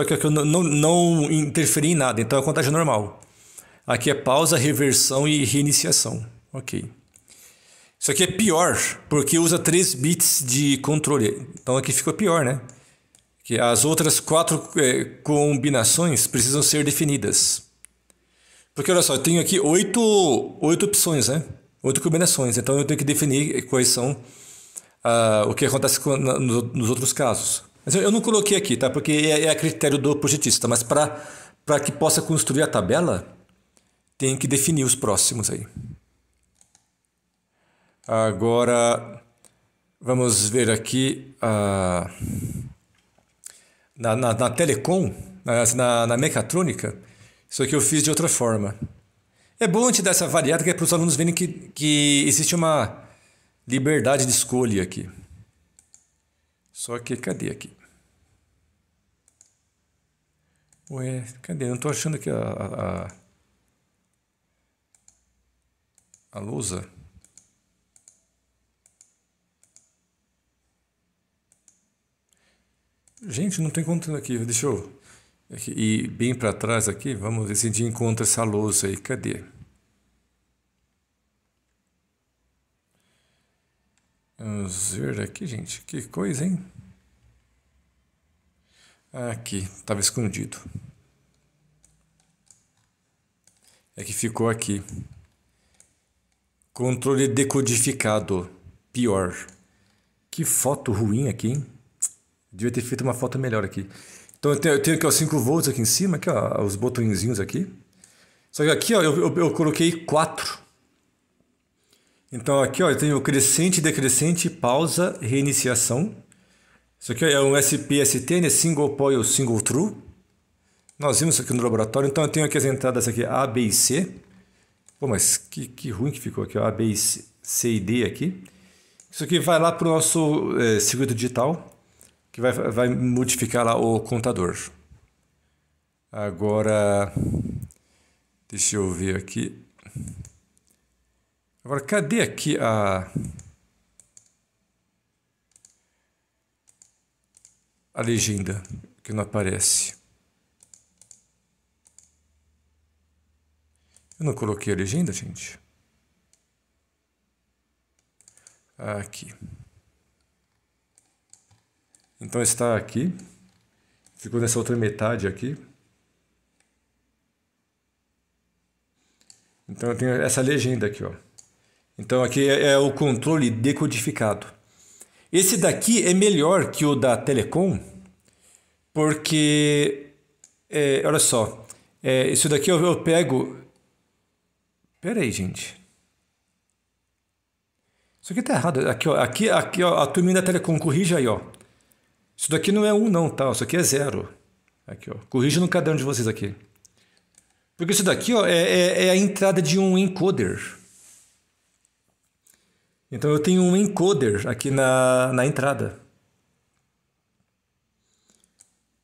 aqui é que eu não, não interferi em nada, então é contagem normal. Aqui é pausa, reversão e reiniciação. Ok. Isso aqui é pior, porque usa 3 bits de controle. Então aqui ficou pior, né? Que as outras quatro é, combinações precisam ser definidas. Porque olha só, eu tenho aqui oito, oito opções, né? Oito combinações. Então eu tenho que definir quais são uh, o que acontece com, na, no, nos outros casos. Mas eu, eu, não coloquei aqui, tá? Porque é, é a critério do projetista, mas para que possa construir a tabela, tem que definir os próximos aí. Agora, vamos ver aqui uh, na, na, na, telecom, na, na mecatrônica, isso aqui eu fiz de outra forma. É bom a gente dar essa variada que é para os alunos verem que, que existe uma liberdade de escolha aqui. Só que cadê aqui? Ué, cadê? Não estou achando aqui a, a, a lousa. Gente, não estou encontrando aqui. Deixa eu. E bem para trás aqui, vamos ver se a gente encontra essa lousa aí. Cadê? Vamos ver aqui, gente. Que coisa, hein? Aqui, estava escondido. É que ficou aqui. Controle decodificado. Pior. Que foto ruim aqui, hein? Devia ter feito uma foto melhor aqui. Então eu tenho, eu tenho aqui os 5 volts aqui em cima, aqui ó, os botõezinhos aqui. Só que aqui ó, eu, eu, eu coloquei 4 então aqui ó, eu tenho crescente, decrescente, pausa, reiniciação. Isso aqui é um SPST, né? Single ou Single True. Nós vimos isso aqui no laboratório. Então eu tenho aqui as entradas aqui A, B e C. Pô, mas que, que ruim que ficou aqui, ó, A, B e C, C e D aqui. Isso aqui vai lá para o nosso é, circuito digital, que vai, vai modificar lá o contador. Agora, deixa eu ver aqui. Agora, cadê aqui a... A legenda que não aparece. Eu não coloquei a legenda, gente. Ah, aqui. Então está aqui. Ficou nessa outra metade aqui. Então eu tenho essa legenda aqui, ó. Então aqui é, é o controle decodificado. Esse daqui é melhor que o da Telecom, porque é, olha só, é, isso daqui eu, eu pego. Pera aí, gente. Isso aqui tá errado. Aqui, ó, aqui, aqui ó, a turminha da Telecom, corrija aí, ó. Isso daqui não é um, não, tá? Isso aqui é zero. Aqui, ó. Corrija no caderno de vocês aqui. Porque isso daqui ó, é, é, é a entrada de um encoder. Então eu tenho um encoder aqui na, na entrada.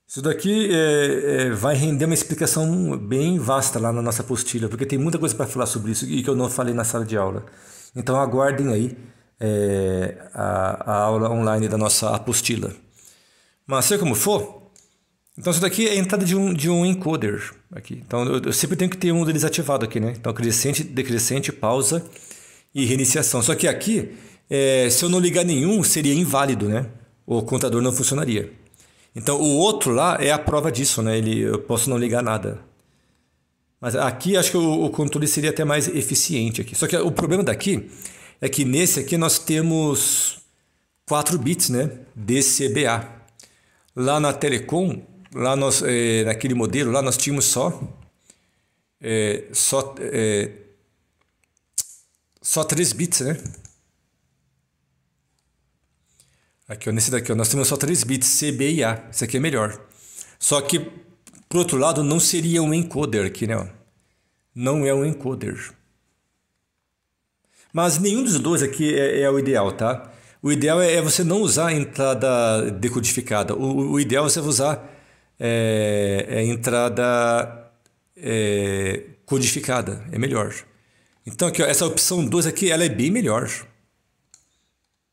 Isso daqui é, é, vai render uma explicação bem vasta lá na nossa apostila, porque tem muita coisa para falar sobre isso e que eu não falei na sala de aula. Então aguardem aí é, a, a, aula online da nossa apostila. Mas seja como for, então isso daqui é a entrada de um, de um encoder aqui. Então eu, eu sempre tenho que ter um deles ativado aqui, né? Então crescente, decrescente, pausa e reiniciação. Só que aqui, é, se eu não ligar nenhum, seria inválido, né? O contador não funcionaria. Então, o outro lá é a prova disso, né? Ele, eu posso não ligar nada. Mas aqui, acho que o, o controle seria até mais eficiente aqui. Só que o problema daqui é que nesse aqui nós temos 4 bits, né? DCBA. Lá na Telecom, lá nós, é, naquele modelo, lá nós tínhamos só, é, só é, só 3 bits, né? Aqui, nesse daqui, nós temos só 3 bits, C, B e A. Esse aqui é melhor. Só que, por outro lado, não seria um encoder aqui, né? Não é um encoder. Mas nenhum dos dois aqui é, é o ideal, tá? O ideal é, é, você não usar a entrada decodificada. O, o ideal é você usar é, é a entrada é, codificada. É melhor. Então, aqui, ó, essa opção 2 aqui, ela é bem melhor.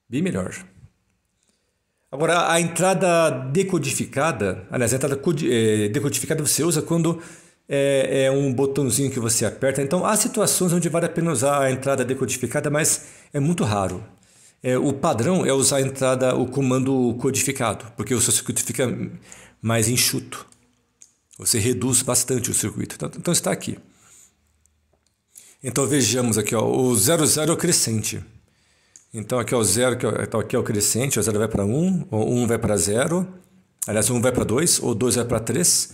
Bem melhor. Agora, a entrada decodificada, aliás, a entrada eh, decodificada você usa quando é, é, um botãozinho que você aperta. Então, há situações onde vale a pena usar a entrada decodificada, mas é muito raro. É, o padrão é usar a entrada, o comando codificado, porque o seu circuito fica mais enxuto. Você reduz bastante o circuito. Então, então está aqui. Então vejamos aqui, ó, o 00 é o crescente. Então aqui é o 0, então aqui é o crescente, o 0 vai para 1, um, o 1 um vai para 0, aliás, 1 um vai para 2, o 2 vai para 3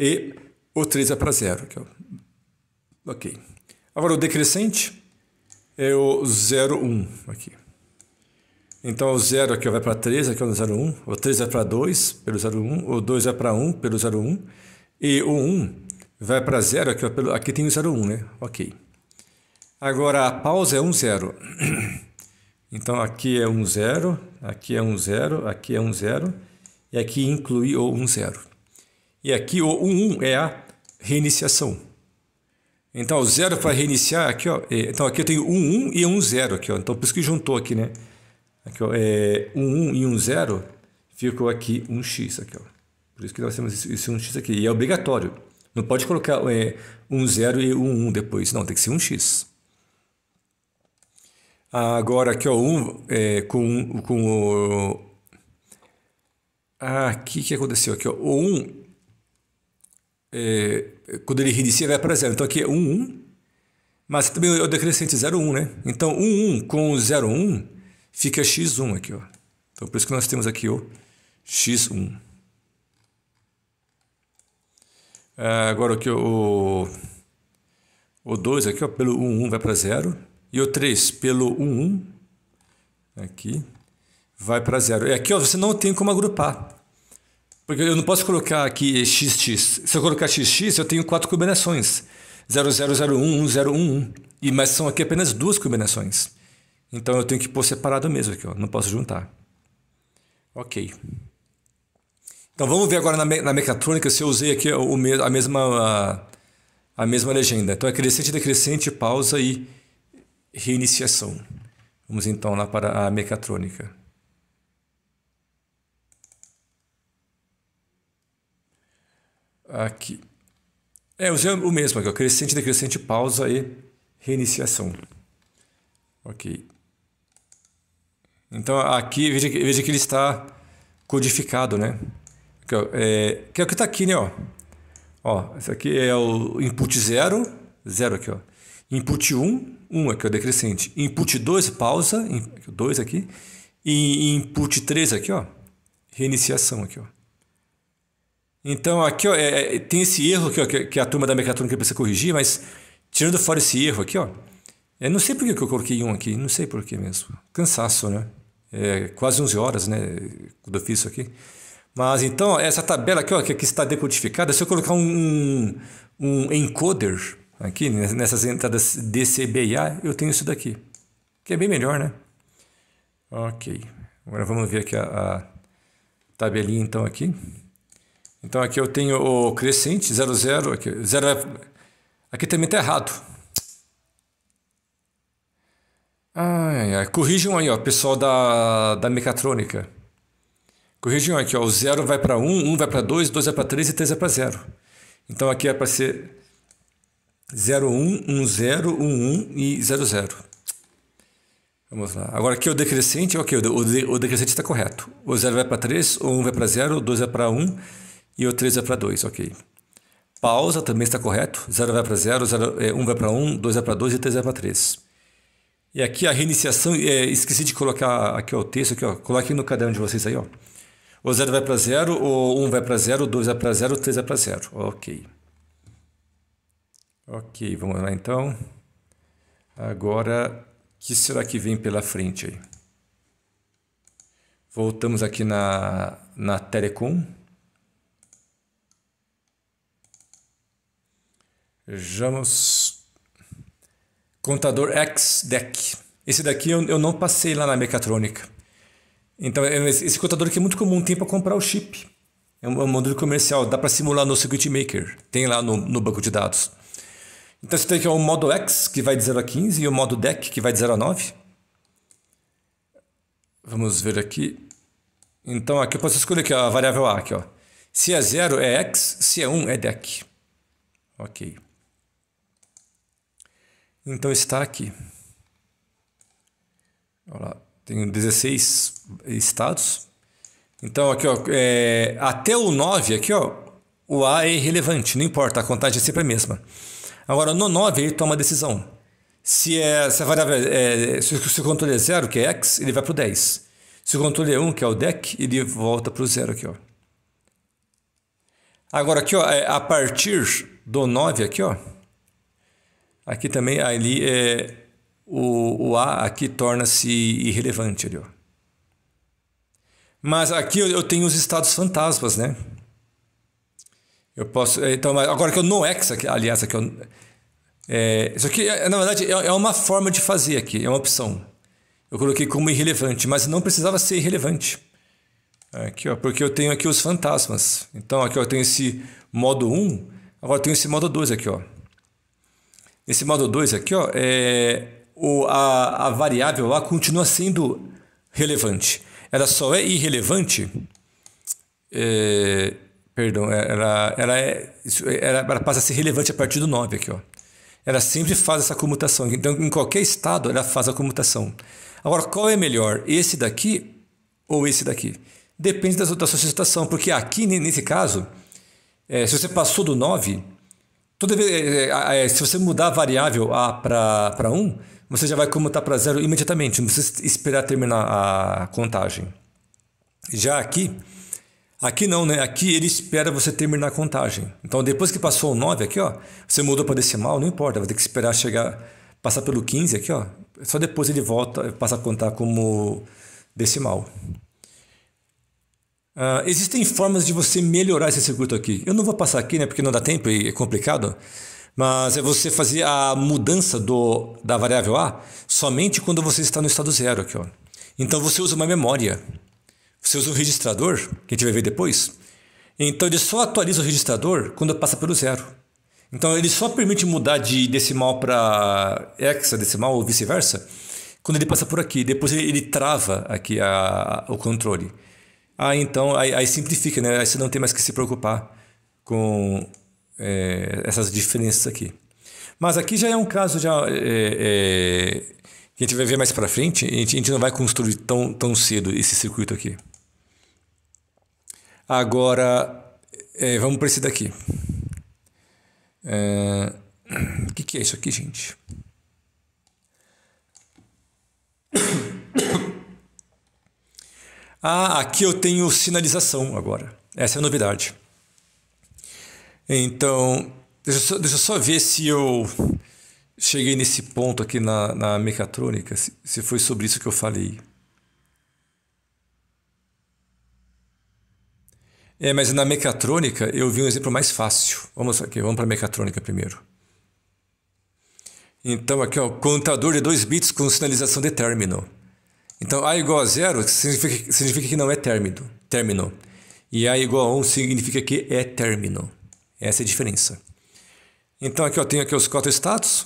e o 3 vai para 0. Ok. Agora o decrescente é o 0, 1 um, aqui. Então o 0 aqui vai para 3, aqui é o 0, 1, um, o 3 vai para 2 pelo 0, 1, um, o 2 vai para 1 um, pelo 0, 1 um, e o 1 um vai para 0, aqui, aqui tem o 0, 1, um, né? Ok. Agora, a pausa é um zero. (clears throat) Então, aqui é um zero, aqui é um zero, aqui é um zero, e aqui inclui o um zero. E aqui o um, um é a reiniciação. Então, o zero para reiniciar, aqui, ó, é, então aqui eu tenho um, um e um zero aqui, ó. Então, por isso que juntou aqui, né? Aqui, ó, é, um, um e um zero, ficou aqui um x aqui, ó. Por isso que nós temos esse, um x aqui, e é obrigatório. Não pode colocar é, um zero e um um depois, não, tem que ser um x. Agora aqui, ó, um, é, com, com o... Ah, o que, aconteceu aqui, ó? O um, é, quando ele reinicia, vai para zero. Então aqui é 1, 1. Mas também é o decrescente 0, 1, né? Então 1, 1 com 0, 1 fica x1 aqui, ó. Então por isso que nós temos aqui o x1. Ah, agora aqui o, o 2 aqui, ó, pelo 1, 1 vai para 0. E o 3 pelo 1, 1, aqui, vai para 0. E aqui ó, você não tem como agrupar. Porque eu não posso colocar aqui XX. Se eu colocar XX, eu tenho quatro combinações. 0, 0, 0, 1, 1011. E, mas são aqui apenas duas combinações. Então eu tenho que pôr separado mesmo aqui, ó. não posso juntar. Ok. Então vamos ver agora na, me na mecatrônica se eu usei aqui o me a, mesma, a, a mesma legenda. Então é crescente, decrescente, pausa e reiniciação. Vamos então lá para a mecatrônica. Aqui. É, usei o mesmo aqui, ó. crescente, decrescente, pausa e reiniciação. Ok. Então aqui, veja, veja que ele está codificado, né? Aqui, é, que é o que está aqui, né? Ó. ó, isso aqui é o input 0, 0 aqui, ó. Input 1, 1 aqui é o decrescente. Input 2, pausa, 2 aqui. E input 3 aqui, ó, reiniciação aqui, ó. Então aqui ó, é, é, tem esse erro aqui, ó, que, que a turma da mecatrônica precisa corrigir, mas tirando fora esse erro aqui, ó, eu é, não sei por que eu coloquei 1 aqui, não sei por que mesmo. Cansaço, né? É quase 11 horas, né, quando eu fiz isso aqui. Mas então, essa tabela aqui, ó, que aqui está decodificada, se eu colocar um, um encoder aqui, nessas entradas DCB e A, eu tenho isso daqui, que é bem melhor, né? Ok, agora vamos ver aqui a, a tabelinha então aqui. Então aqui eu tenho o crescente 00, zero, aqui, zero, aqui também está errado. Ai, ai, corrijam aí, ó, pessoal da, da mecatrônica. Corrijam aqui, ó, o 0 vai para 1, 1 vai para 2, 2 vai para 3 e 3 vai para 0. Então aqui é para ser 01, 10, 11 e 00. Vamos lá. Agora aqui o decrescente, ok, o, de, o decrescente está correto. O 0 vai para 3, o 1 um vai para 0, o 2 vai para 1 e o 3 vai para 2, ok. Pausa também está correto. 0 vai para 0, 1 vai para 1, 2 vai para 2 e 3 vai para 3. E aqui a reiniciação, é, esqueci de colocar aqui ó, o texto, aqui, ó, coloquem no caderno de vocês aí. Ó. O 0 vai para 0, o 1 um vai para 0, o 2 vai para 0, o 3 vai para 0. Ok. Ok, vamos lá então. Agora, o que será que vem pela frente aí? Voltamos aqui na, na Telecom. Vejamos. Contador XDEC. Esse daqui eu, eu não passei lá na mecatrônica. Então, é, esse contador aqui é muito comum, tem para comprar o chip. É um, é um modelo comercial, dá para simular no Circuit Maker. Tem lá no, no banco de dados. Então você tem aqui o modo X, que vai de 0 a 15, e o modo DEC, que vai de 0 a 9. Vamos ver aqui. Então aqui eu posso escolher aqui, ó, a variável A. Aqui, ó. Se é 0 é X, se é 1 um, é DEC. Ok. Então está aqui. Olha lá, tenho 16 estados. Então aqui ó, é, até o 9 aqui ó, o A é irrelevante, não importa, a contagem é sempre a mesma. Agora, no 9, ele toma a decisão. Se, é, se a variável é, é se, se o controle é 0, que é x, ele vai para o 10. Se o controle é 1, que é o deck, ele volta para o 0 aqui, ó. Agora aqui, ó, é, a partir do 9 aqui, ó. Aqui também, ali é o, o A aqui torna-se irrelevante ali, ó. Mas aqui eu tenho os estados fantasmas, né? Eu posso. É, então, agora que eu não é que isso aliás, aqui eu, é, é, isso aqui, é, na verdade, é uma forma de fazer aqui, é uma opção. Eu coloquei como irrelevante, mas não precisava ser irrelevante. Aqui, ó, porque eu tenho aqui os fantasmas. Então, aqui ó, eu tenho esse modo 1, agora eu tenho esse modo 2 aqui. Ó. Esse modo 2 aqui, ó, é, o, a, a variável lá continua sendo relevante. Ela só é irrelevante é, Perdão, é, ela, ela, é, é, ela, ela passa a ser relevante a partir do 9 aqui, ó. Ela sempre faz essa comutação. Então, em qualquer estado, ela faz a comutação. Agora, qual é melhor? Esse daqui ou esse daqui? Depende da, da sua solicitação, porque aqui, nesse caso, é, se você passou do 9, toda vez, é, é, é, se você mudar a variável A para 1, você já vai comutar para zero imediatamente, não precisa esperar terminar a contagem. Já aqui, Aqui não, né? Aqui ele espera você terminar a contagem. Então depois que passou o 9 aqui, ó, você mudou para decimal, não importa, vai ter que esperar chegar, passar pelo 15 aqui, ó. Só depois ele volta, passa a contar como decimal. Uh, existem formas de você melhorar esse circuito aqui. Eu não vou passar aqui, né? Porque não dá tempo e é complicado. Mas é você fazer a mudança do, da variável A somente quando você está no estado zero aqui, ó. Então você usa uma memória. Você usa o registrador, que a gente vai ver depois. Então ele só atualiza o registrador quando passa pelo zero. Então ele só permite mudar de decimal para hexadecimal ou vice-versa quando ele passa por aqui. Depois ele, ele trava aqui a, a, o controle. Ah, então aí, aí, simplifica, né? Aí você não tem mais que se preocupar com é, essas diferenças aqui. Mas aqui já é um caso já, é, é, que a gente vai ver mais para frente. A gente, a gente não vai construir tão, tão cedo esse circuito aqui. Agora, é, vamos para esse daqui. É, o que, que é isso aqui, gente? (coughs) Ah, aqui eu tenho sinalização agora. Essa é a novidade. Então, deixa eu só, deixa eu só ver se eu cheguei nesse ponto aqui na, na mecatrônica, se, se foi sobre isso que eu falei. É, mas na mecatrônica eu vi um exemplo mais fácil. Vamos aqui, vamos para mecatrônica primeiro. Então aqui ó, contador de 2 bits com sinalização de término. Então A igual a zero significa, significa que não é término, término. E A igual a 1 um significa que é término. Essa é a diferença. Então aqui eu tenho aqui os quatro status.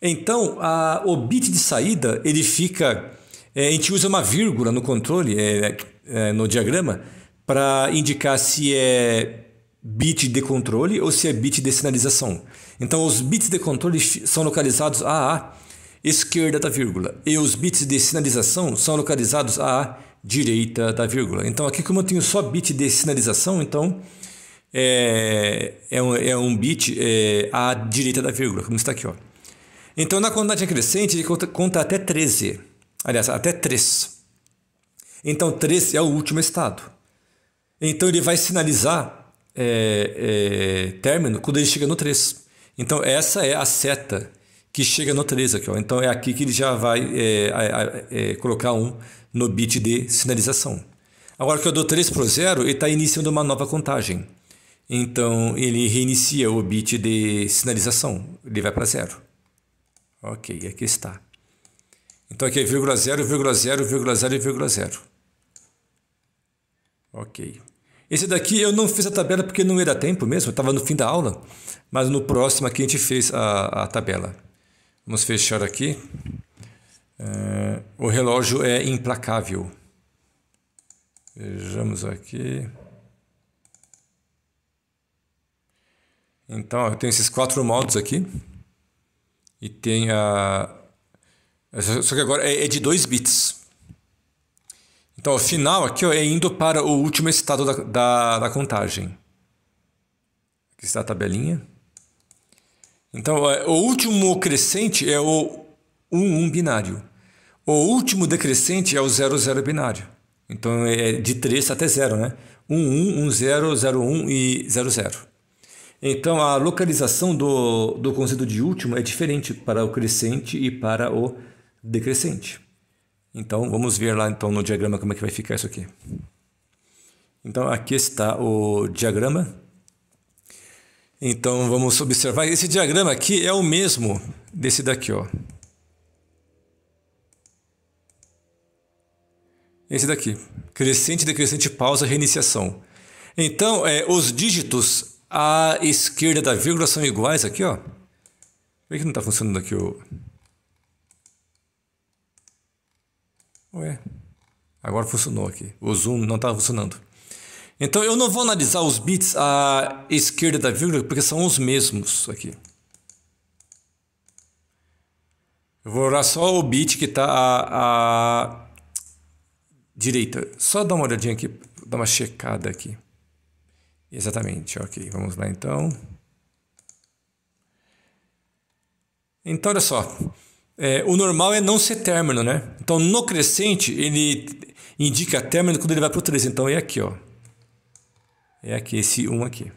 Então a, o bit de saída ele fica, é, a gente usa uma vírgula no controle, é, é, no diagrama, para indicar se é bit de controle ou se é bit de sinalização. Então, os bits de controle são localizados à esquerda da vírgula, e os bits de sinalização são localizados à direita da vírgula. Então, aqui como eu tenho só bit de sinalização, então é, é, um, é um bit é, à direita da vírgula, como está aqui. Ó. Então, na contagem crescente, ele conta, conta até 13. Aliás, até 3. Então, 3 é o último estado. Então ele vai sinalizar é, é, término quando ele chega no 3. Então essa é a seta que chega no 3 aqui. Ó. Então é aqui que ele já vai é, é, colocar um no bit de sinalização. Agora que eu dou 3 para o 0, ele está iniciando uma nova contagem. Então ele reinicia o bit de sinalização, ele vai para 0. Ok, aqui está. Então aqui é vírgula 0, vírgula 0, vírgula 0, 0. Ok. Esse daqui eu não fiz a tabela porque não ia dar tempo mesmo, estava no fim da aula, mas no próximo aqui a gente fez a, a tabela. Vamos fechar aqui. Uh, o relógio é implacável. Vejamos aqui. Então, eu tenho esses quatro modos aqui. E tem a. Só que agora é, é de 2 bits. Então, o final aqui ó, é indo para o último estado da, da, da contagem. Aqui está a tabelinha. Então, é, o último crescente é o 1, 1 binário. O último decrescente é o 0, 0 binário. Então, é de 3 até 0, né? 1, 1, 1, 0, 0, 1 e 0, 0. Então, a localização do, do conceito de último é diferente para o crescente e para o decrescente. Então, vamos ver lá então no diagrama como é que vai ficar isso aqui. Então, aqui está o diagrama. Então, vamos observar. Esse diagrama aqui é o mesmo desse daqui, ó. Esse daqui. Crescente, decrescente, pausa, reiniciação. Então, é, os dígitos à esquerda da vírgula são iguais aqui, ó. Por que não está funcionando aqui o... Ué, agora funcionou aqui. O zoom não estava funcionando. Então eu não vou analisar os bits à esquerda da vírgula porque são os mesmos aqui. Eu vou olhar só o bit que está à, à, direita. Só dar uma olhadinha aqui, dar uma checada aqui. Exatamente, ok. Vamos lá então. Então olha só. É, o normal é não ser término, né? Então, no crescente, ele indica término quando ele vai para o 3. Então, é aqui, ó. É aqui, esse 1 aqui.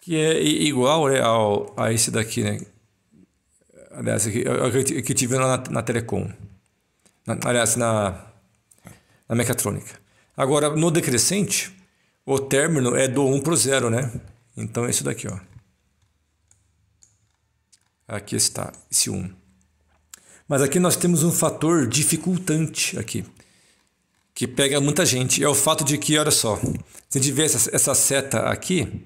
Que é igual né, ao, a esse daqui, né? Aliás, é, é que, que eu tive lá na, na Telecom. Na, aliás, na, na mecatrônica. Agora, no decrescente, o término é do 1 para o 0, né? Então, é isso daqui, ó. Aqui está esse 1. Mas aqui nós temos um fator dificultante aqui, que pega muita gente. É o fato de que, olha só, se a gente vê essa, seta aqui,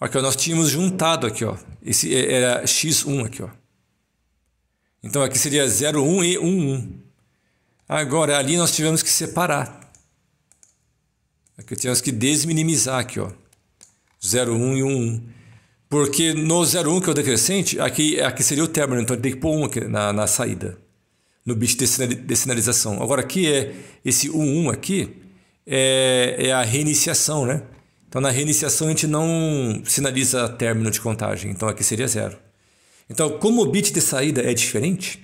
aqui ó, nós tínhamos juntado aqui, ó, esse é, era x1 aqui, ó. Então aqui seria 0, 1 e 1, 1. Agora ali nós tivemos que separar. Aqui tivemos que desminimizar aqui, ó. 0, 1 e 1, 1. Porque no 01, que é o decrescente, aqui, aqui seria o término, então tem que pôr 1 aqui na, na saída, no bit de, sinalização. Agora aqui é esse 11 aqui, é, é a reiniciação, né? Então na reiniciação a gente não sinaliza término de contagem, então aqui seria zero. Então como o bit de saída é diferente,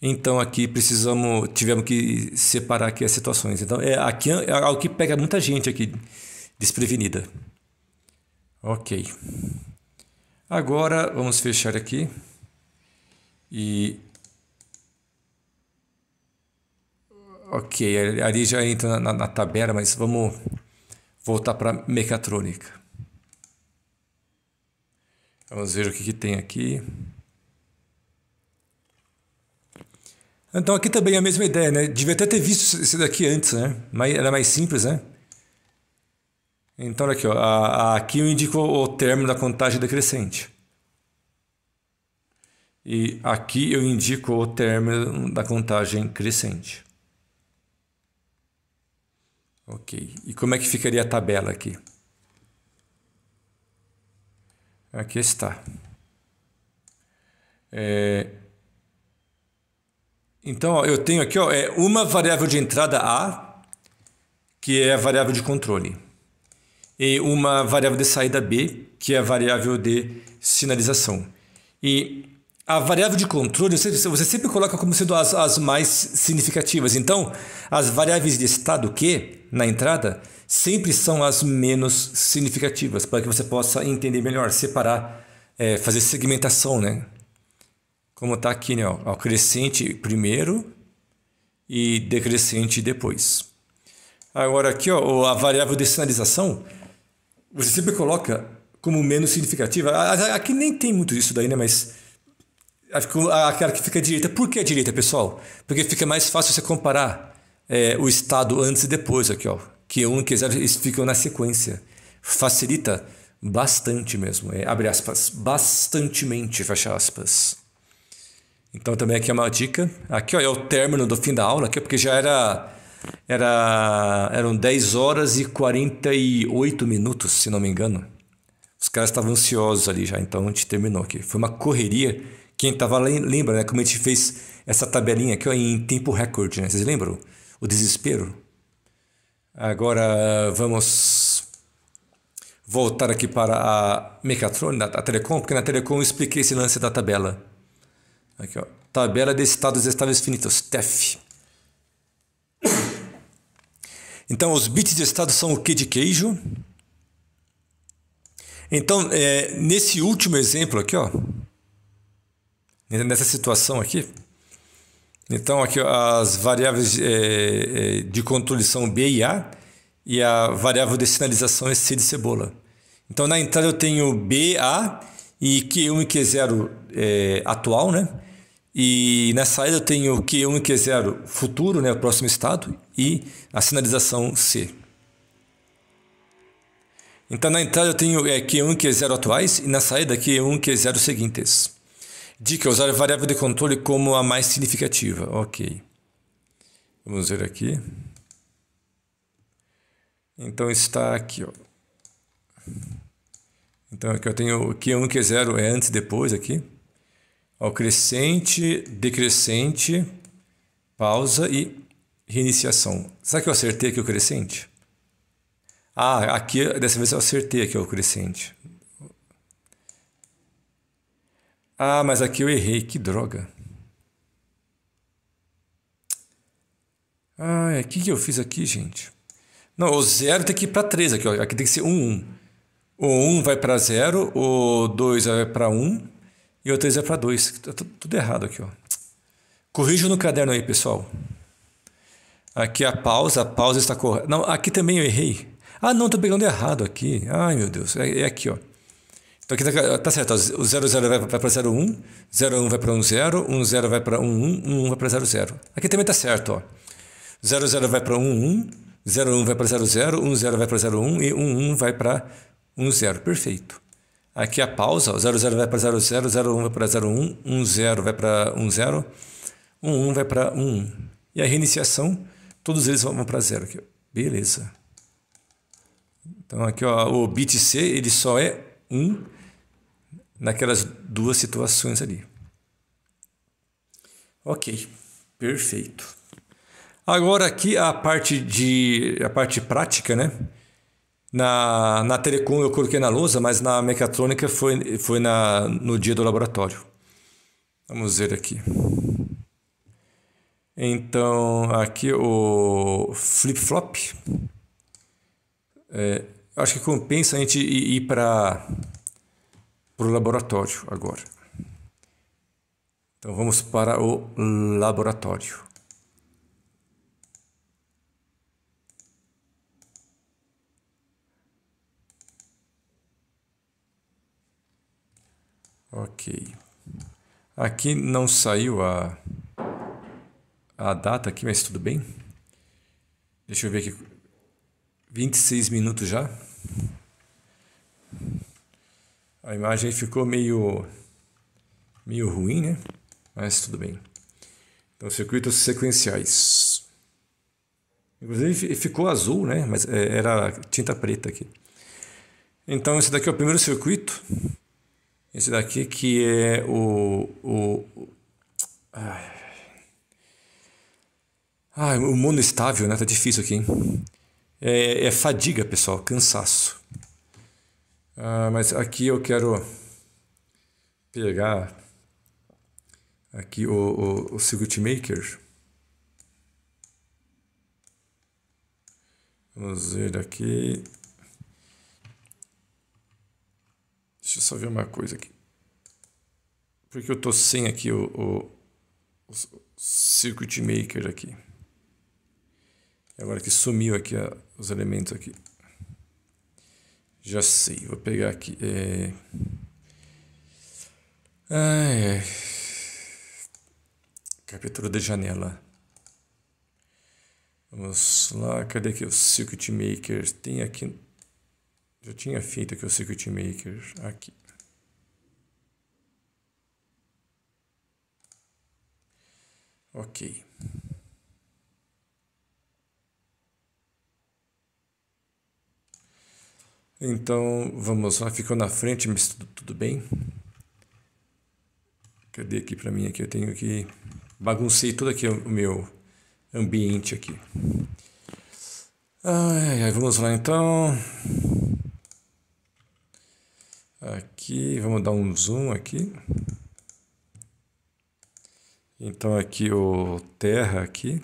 então aqui precisamos, tivemos que separar aqui as situações. Então é aqui é algo que pega muita gente aqui desprevenida. Ok. Agora vamos fechar aqui e ok, ali já entra na, na tabela, mas vamos voltar para mecatrônica. Vamos ver o que, que tem aqui. Então aqui também é a mesma ideia, né? Devia até ter visto isso daqui antes, né? Mas era mais simples, né? Então, olha aqui, ó, a, a, aqui eu indico o termo da contagem decrescente. E aqui eu indico o termo da contagem crescente. Ok. E como é que ficaria a tabela aqui? Aqui está. É... Então, ó, eu tenho aqui ó, é uma variável de entrada A, que é a variável de controle e uma variável de saída B, que é a variável de sinalização. E a variável de controle você, sempre coloca como sendo as, as mais significativas. Então, as variáveis de estado Q na entrada sempre são as menos significativas, para que você possa entender melhor, separar, é, fazer segmentação, né? Como está aqui, né? Ó, crescente primeiro e decrescente depois. Agora aqui, ó, a variável de sinalização, você sempre coloca como menos significativa. Aqui nem tem muito isso daí, né? Mas aquela que fica à direita. Por que à direita, pessoal? Porque fica mais fácil você comparar é, o estado antes e depois aqui, ó. Que um e que zero eles ficam na sequência. Facilita bastante mesmo. É, abre aspas. Bastantemente, fecha aspas. Então também aqui é uma dica. Aqui ó, é o término do fim da aula, aqui, porque já era era, eram 10 horas e 48 minutos, se não me engano. Os caras estavam ansiosos ali já, então a gente terminou aqui. Foi uma correria. Quem estava lá lembra, né? Como a gente fez essa tabelinha aqui ó, em tempo recorde, né? Vocês lembram? O desespero. Agora vamos voltar aqui para a mecatron a Telecom, porque na Telecom eu expliquei esse lance da tabela. Aqui, ó. Tabela de estados estáveis finitos, TEF. Então, os bits de estado são o que de queijo? Então, é, nesse último exemplo aqui, ó, nessa situação aqui, então aqui as variáveis é, é, de controle são B e A e a variável de sinalização é C de cebola. Então, na entrada eu tenho B, A e Q1 e Q0 é, atual, né? E na saída eu tenho Q1 e Q0 futuro, né, o próximo estado, e a sinalização C. Então na entrada eu tenho é, Q1 e Q0 atuais e na saída Q1 e Q0 seguintes. Dica, usar a variável de controle como a mais significativa. Ok. Vamos ver aqui. Então está aqui. Ó. Então aqui eu tenho Q1 e Q0 é antes e depois aqui ao crescente, decrescente, pausa e reiniciação. Será que eu acertei aqui o crescente? Ah, aqui, dessa vez eu acertei aqui o crescente. Ah, mas aqui eu errei, que droga. Ah, o que, que eu fiz aqui, gente? Não, o zero tem que ir para 3 aqui, ó. Aqui tem que ser 1, um, 1. Um. O 1 um vai para 0, o 2 vai para 1. Um. E o 3 é para 2. Tá tudo errado aqui, ó. Corrijam no caderno aí, pessoal. Aqui a pausa, a pausa está correta. Não, aqui também eu errei. Ah, não, Estou pegando errado aqui. Ai, meu Deus. É, é aqui, ó. Então aqui tá, tá certo. Ó. O 00 vai para 01, 01 vai para 10, 10 vai para 11, 11 vai para 00. Aqui também está certo, ó. 00 vai para 11, 01 vai para 00, 10 vai para 01 e 11 vai para 10. Perfeito. Aqui a pausa, 00 vai para 00, 01 vai para 01, 10 vai para 10, 11 vai para 11. E a reiniciação, todos eles vão para 0. Aqui. Beleza. Então aqui ó, o bit C ele só é 1 naquelas duas situações ali. Ok, perfeito. Agora aqui a parte de a parte prática, né? Na, na Telecom eu coloquei na lousa, mas na mecatrônica foi, foi na, no dia do laboratório. Vamos ver aqui. Então, aqui o flip-flop. É, acho que compensa a gente ir, ir para o laboratório agora. Então, vamos para o laboratório. Ok. Aqui não saiu a, a data aqui, mas tudo bem. Deixa eu ver aqui. 26 minutos já. A imagem ficou meio, meio ruim, né? Mas tudo bem. Então, circuitos sequenciais. Inclusive ficou azul, né? Mas é, era tinta preta aqui. Então, esse daqui é o primeiro circuito. Esse daqui que é o. o, o ai. o mundo estável, né? Tá difícil aqui, hein? É, é fadiga, pessoal, cansaço. Ah, mas aqui eu quero pegar aqui o, o, o Circuit Maker. Vamos ver aqui Deixa eu só ver uma coisa aqui. Porque eu tô sem aqui o, o, o circuit maker aqui. Agora que sumiu aqui a, os elementos aqui. Já sei, vou pegar aqui. É... Ah, é. Captura de janela. Vamos lá, cadê aqui o Circuit Maker? Tem aqui já tinha feito aqui o Circuit Maker aqui. Ok. Então, vamos lá. Ficou na frente, mas tudo, tudo bem. Cadê aqui para mim? Aqui eu tenho que... Baguncei todo aqui o meu ambiente aqui. Ai, ai, vamos lá então. Aqui, vamos dar um zoom aqui. Então aqui o terra aqui.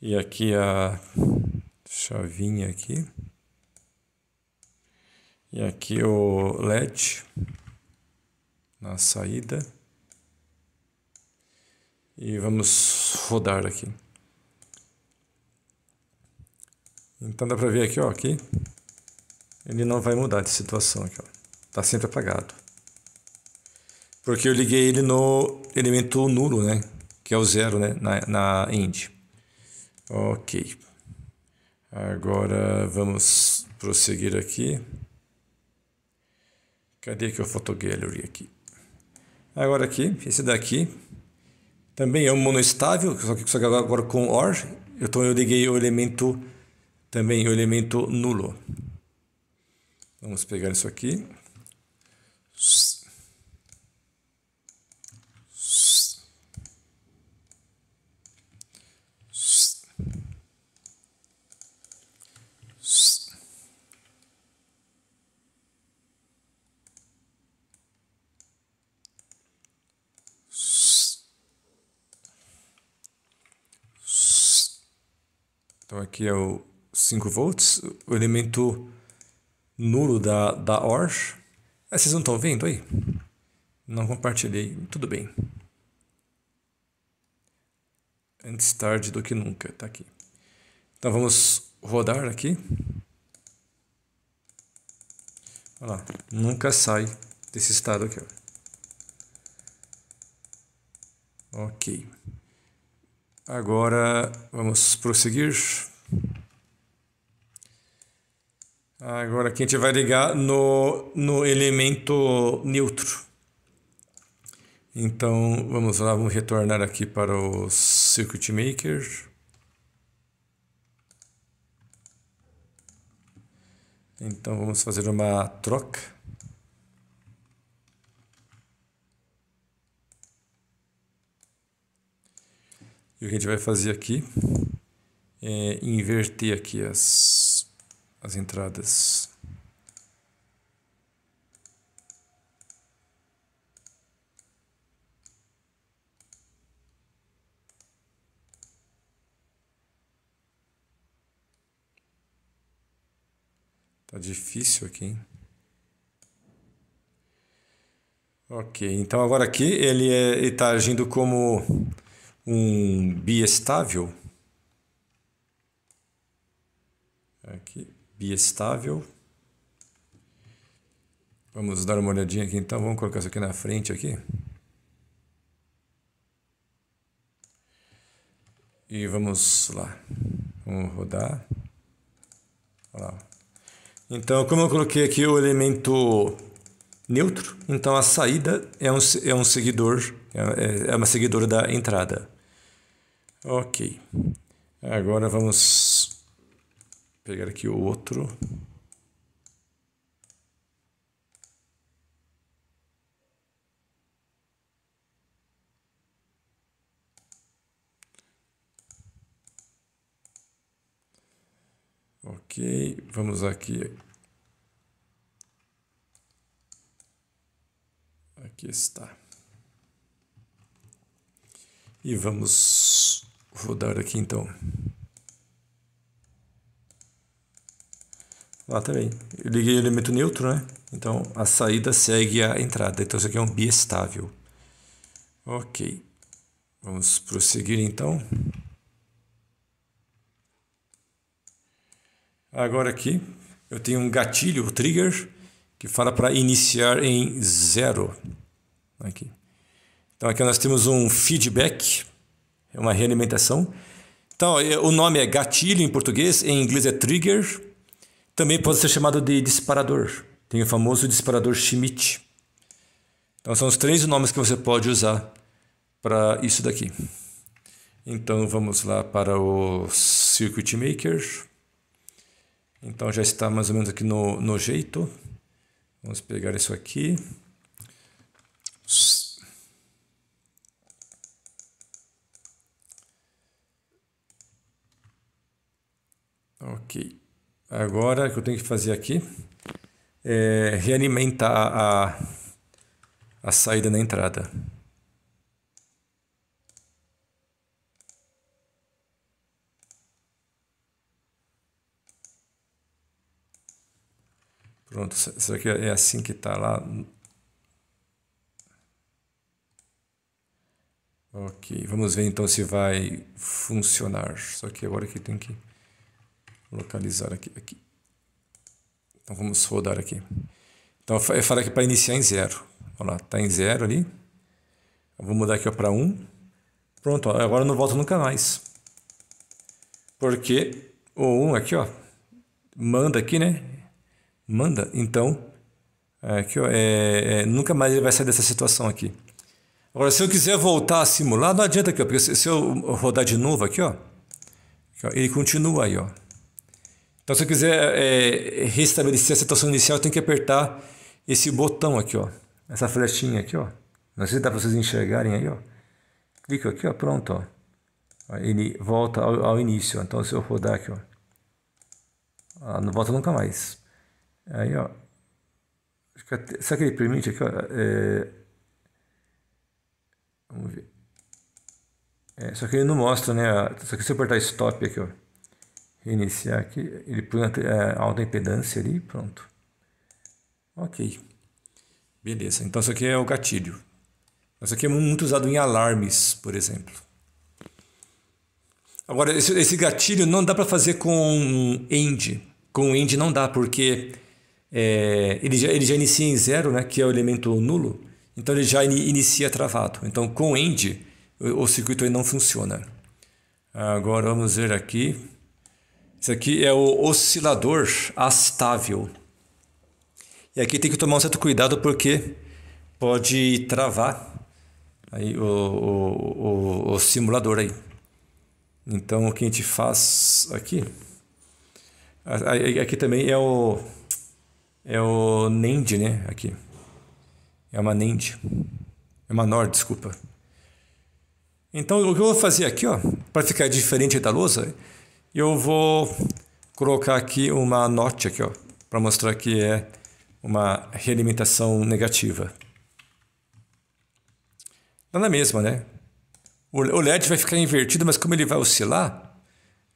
E aqui a chavinha aqui. E aqui o LED na saída. E vamos rodar aqui. Então dá para ver aqui, ó, aqui ele não vai mudar de situação aqui, ó. Tá sempre apagado. Porque eu liguei ele no elemento nulo, né? Que é o zero, né? Na, na end. Ok. Agora vamos prosseguir aqui. Cadê que é o Photo Gallery aqui? Agora aqui, esse daqui. Também é um monoestável, só que, agora com OR. Então eu liguei o elemento, também o elemento nulo. Vamos pegar isso aqui. Então aqui é o 5 volts, o elemento nulo da, da Orsh. É, vocês não estão vendo aí? Não compartilhei, tudo bem. Antes tarde do que nunca, tá aqui. Então vamos rodar aqui. Olha lá, nunca sai desse estado aqui. Ó. Ok. Agora vamos prosseguir. Agora aqui a gente vai ligar no, no elemento neutro. Então vamos lá, vamos retornar aqui para o Circuit Maker. Então vamos fazer uma troca. E o que a gente vai fazer aqui é inverter aqui as as entradas Tá difícil aqui, hein? Ok, então agora aqui ele é, está agindo como um biestável. Aqui biestável. Vamos dar uma olhadinha aqui então, vamos colocar isso aqui na frente aqui. E vamos lá, vamos rodar. lá. Então, como eu coloquei aqui o elemento neutro, então a saída é um, é um seguidor, é, é, é uma seguidora da entrada. Ok, agora vamos pegar aqui o outro. Ok, vamos aqui. Aqui está. E vamos rodar aqui então. lá também. Eu liguei o elemento neutro, né? Então a saída segue a entrada. Então isso aqui é um biestável. Ok. Vamos prosseguir então. Agora aqui eu tenho um gatilho, o trigger, que fala para iniciar em zero. Aqui. Então aqui nós temos um feedback, é uma realimentação. Então é, o nome é gatilho em português, em inglês é trigger. Também pode ser chamado de disparador. Tem o famoso disparador Schmidt. Então são os três nomes que você pode usar para isso daqui. Então vamos lá para o Circuit Maker. Então já está mais ou menos aqui no, no jeito. Vamos pegar isso aqui. Ok. Agora, o que eu tenho que fazer aqui é realimentar a, a saída na entrada. Pronto, será que é assim que está lá? Ok, vamos ver então se vai funcionar. Só que agora que tem que localizar aqui, aqui. Então vamos rodar aqui. Então eu falei aqui para iniciar em zero. Olha lá, tá em zero ali. Eu vou mudar aqui para 1. Um. Pronto, ó, agora eu não volto nunca mais. Porque o 1 um aqui, ó, manda aqui, né? Manda, então, é aqui, ó, é, é, nunca mais ele vai sair dessa situação aqui. Agora, se eu quiser voltar a simular, não adianta aqui, ó, porque se, se eu rodar de novo aqui, ó, ele continua aí, ó. Então, se eu quiser é, restabelecer a situação inicial, eu tenho que apertar esse botão aqui, ó. Essa flechinha aqui, ó. Não sei se dá para vocês enxergarem aí, ó. Clico aqui, ó. Pronto, ó. Ele volta ao, ao início, ó. Então, se eu rodar aqui, ó. Ah, não volta nunca mais. Aí, ó. Será que ele permite aqui, ó? É... Vamos ver. É, só que ele não mostra, né? Só que se eu apertar stop aqui, ó. Reiniciar aqui. Ele põe a alta é, impedância ali pronto. Ok. Beleza. Então isso aqui é o gatilho. Isso aqui é muito usado em alarmes, por exemplo. Agora, esse, esse gatilho não dá para fazer com end. Com end não dá, porque é, ele, já, ele já inicia em zero, né, que é o elemento nulo. Então ele já inicia travado. Então com end o, o circuito aí não funciona. Agora vamos ver aqui. Isso aqui é o oscilador astável. E aqui tem que tomar um certo cuidado porque pode travar aí o, o, o, o simulador aí. Então o que a gente faz aqui, aqui também é o é o NAND, né? Aqui é uma NAND, é uma NOR, desculpa. Então o que eu vou fazer aqui, ó, para ficar diferente da lousa, eu vou colocar aqui uma note aqui, ó, para mostrar que é uma realimentação negativa. está na é mesma, né? O LED vai ficar invertido, mas como ele vai oscilar,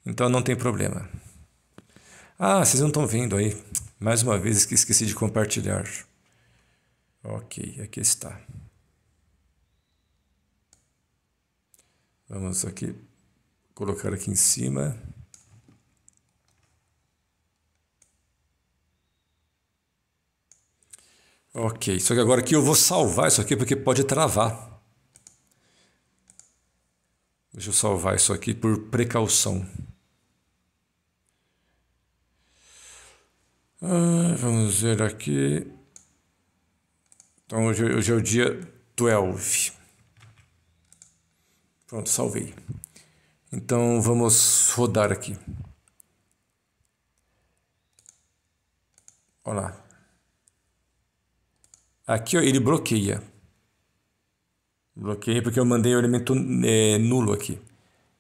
então não tem problema. Ah, vocês não estão vendo aí. Mais uma vez que esqueci de compartilhar. Ok, aqui está. Vamos aqui colocar aqui em cima. Ok, só que agora aqui eu vou salvar isso aqui porque pode travar. Deixa eu salvar isso aqui por precaução. Ah, vamos ver aqui. Então hoje, hoje é o dia 12. Pronto, salvei. Então vamos rodar aqui. Olha lá. Aqui ó, ele bloqueia. Bloqueia porque eu mandei o elemento é, nulo aqui.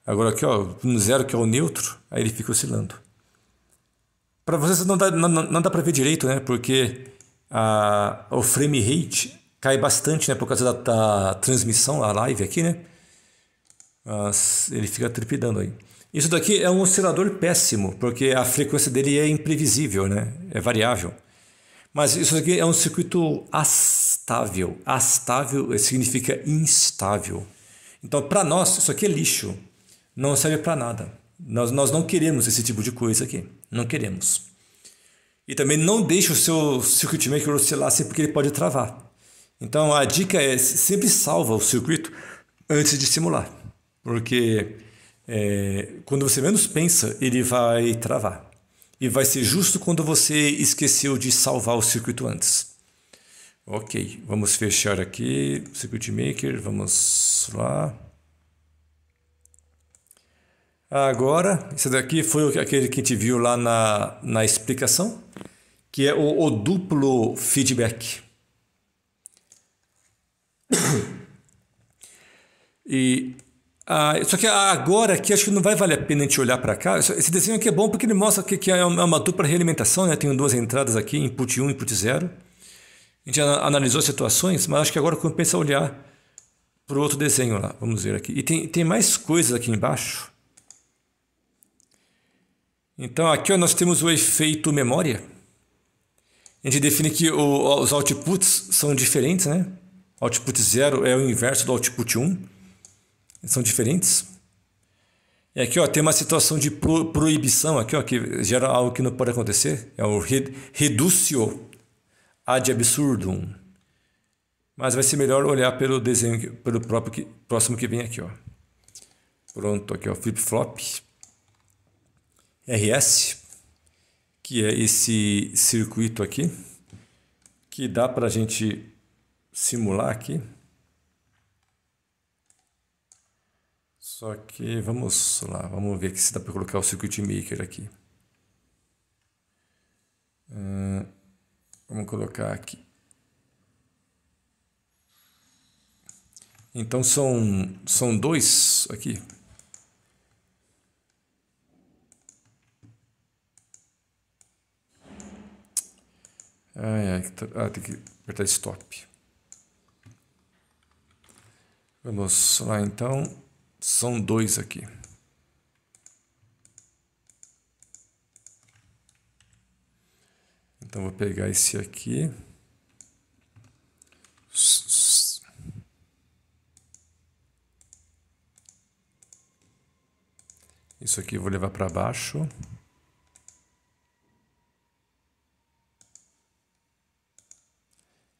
Agora aqui, ó, no zero que é o neutro, aí ele fica oscilando. Para vocês não dá, não, não dá para ver direito, né? Porque a, o frame rate cai bastante, né? Por causa da, da transmissão, a live aqui, né? ele fica tripidando aí. Isso daqui é um oscilador péssimo, porque a frequência dele é imprevisível, né? É variável. Mas isso aqui é um circuito astável. Astável significa instável. Então, para nós, isso aqui é lixo. Não serve para nada. Nós, nós não queremos esse tipo de coisa aqui. Não queremos. E também não deixe o seu circuit maker oscilar assim porque ele pode travar. Então a dica é sempre salva o circuito antes de simular. Porque é, quando você menos pensa, ele vai travar e vai ser justo quando você esqueceu de salvar o circuito antes. Ok, vamos fechar aqui, Circuit Maker, vamos lá. Agora, esse daqui foi aquele que a gente viu lá na, na explicação, que é o, o duplo feedback. (coughs) E ah, só que agora aqui acho que não vai valer a pena a gente olhar para cá. Esse desenho aqui é bom porque ele mostra que, que é, é uma dupla realimentação, né? Tenho duas entradas aqui, input 1 e input 0. A gente analisou as situações, mas acho que agora compensa olhar para o outro desenho lá. Vamos ver aqui. E tem, tem mais coisas aqui embaixo. Então aqui ó, nós temos o efeito memória. A gente define que o, os outputs são diferentes, né? Output 0 é o inverso do output 1 são diferentes. E é aqui ó, tem uma situação de pro, proibição aqui, ó, que gera algo que não pode acontecer. É o red, reducio ad absurdum. Mas vai ser melhor olhar pelo desenho, pelo próprio que, próximo que vem aqui. Ó. Pronto, aqui ó, flip-flop. RS, que é esse circuito aqui, que dá para a gente simular aqui. Só que vamos lá, vamos ver aqui se dá para colocar o circuit maker aqui. Hum, vamos colocar aqui. Então são, são dois aqui. Ah, tem que apertar stop. Vamos lá então. São dois aqui. Então vou pegar esse aqui. Isso aqui vou levar para baixo.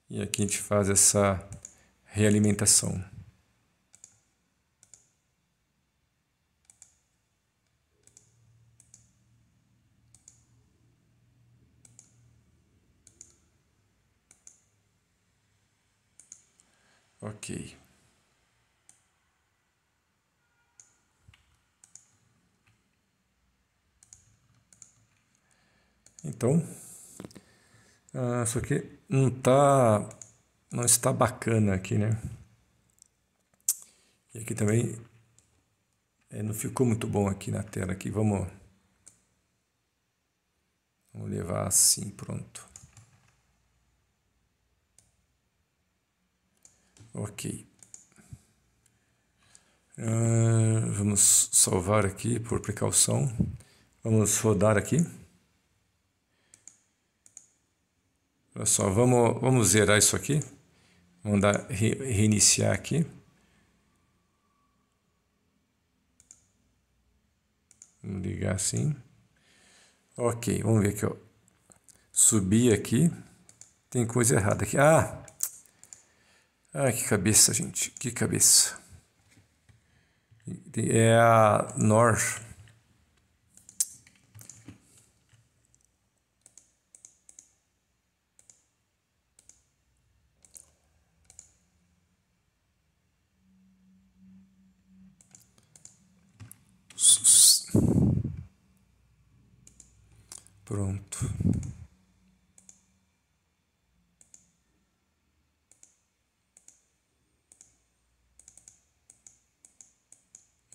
E aqui a gente faz essa realimentação. Ok. Então, ah, só que não tá, não está bacana aqui, né? E aqui também é, não ficou muito bom aqui na tela. Aqui vamos, vamos levar assim, pronto. Ok. Uh, vamos salvar aqui por precaução. Vamos rodar aqui. Olha só, vamos, vamos zerar isso aqui. Vamos dar, re, reiniciar aqui. Vamos ligar assim. Ok, vamos ver aqui. Ó. Subir aqui. Tem coisa errada aqui. Ah! Ai, que cabeça, gente. Que cabeça. É a NOR. Pronto.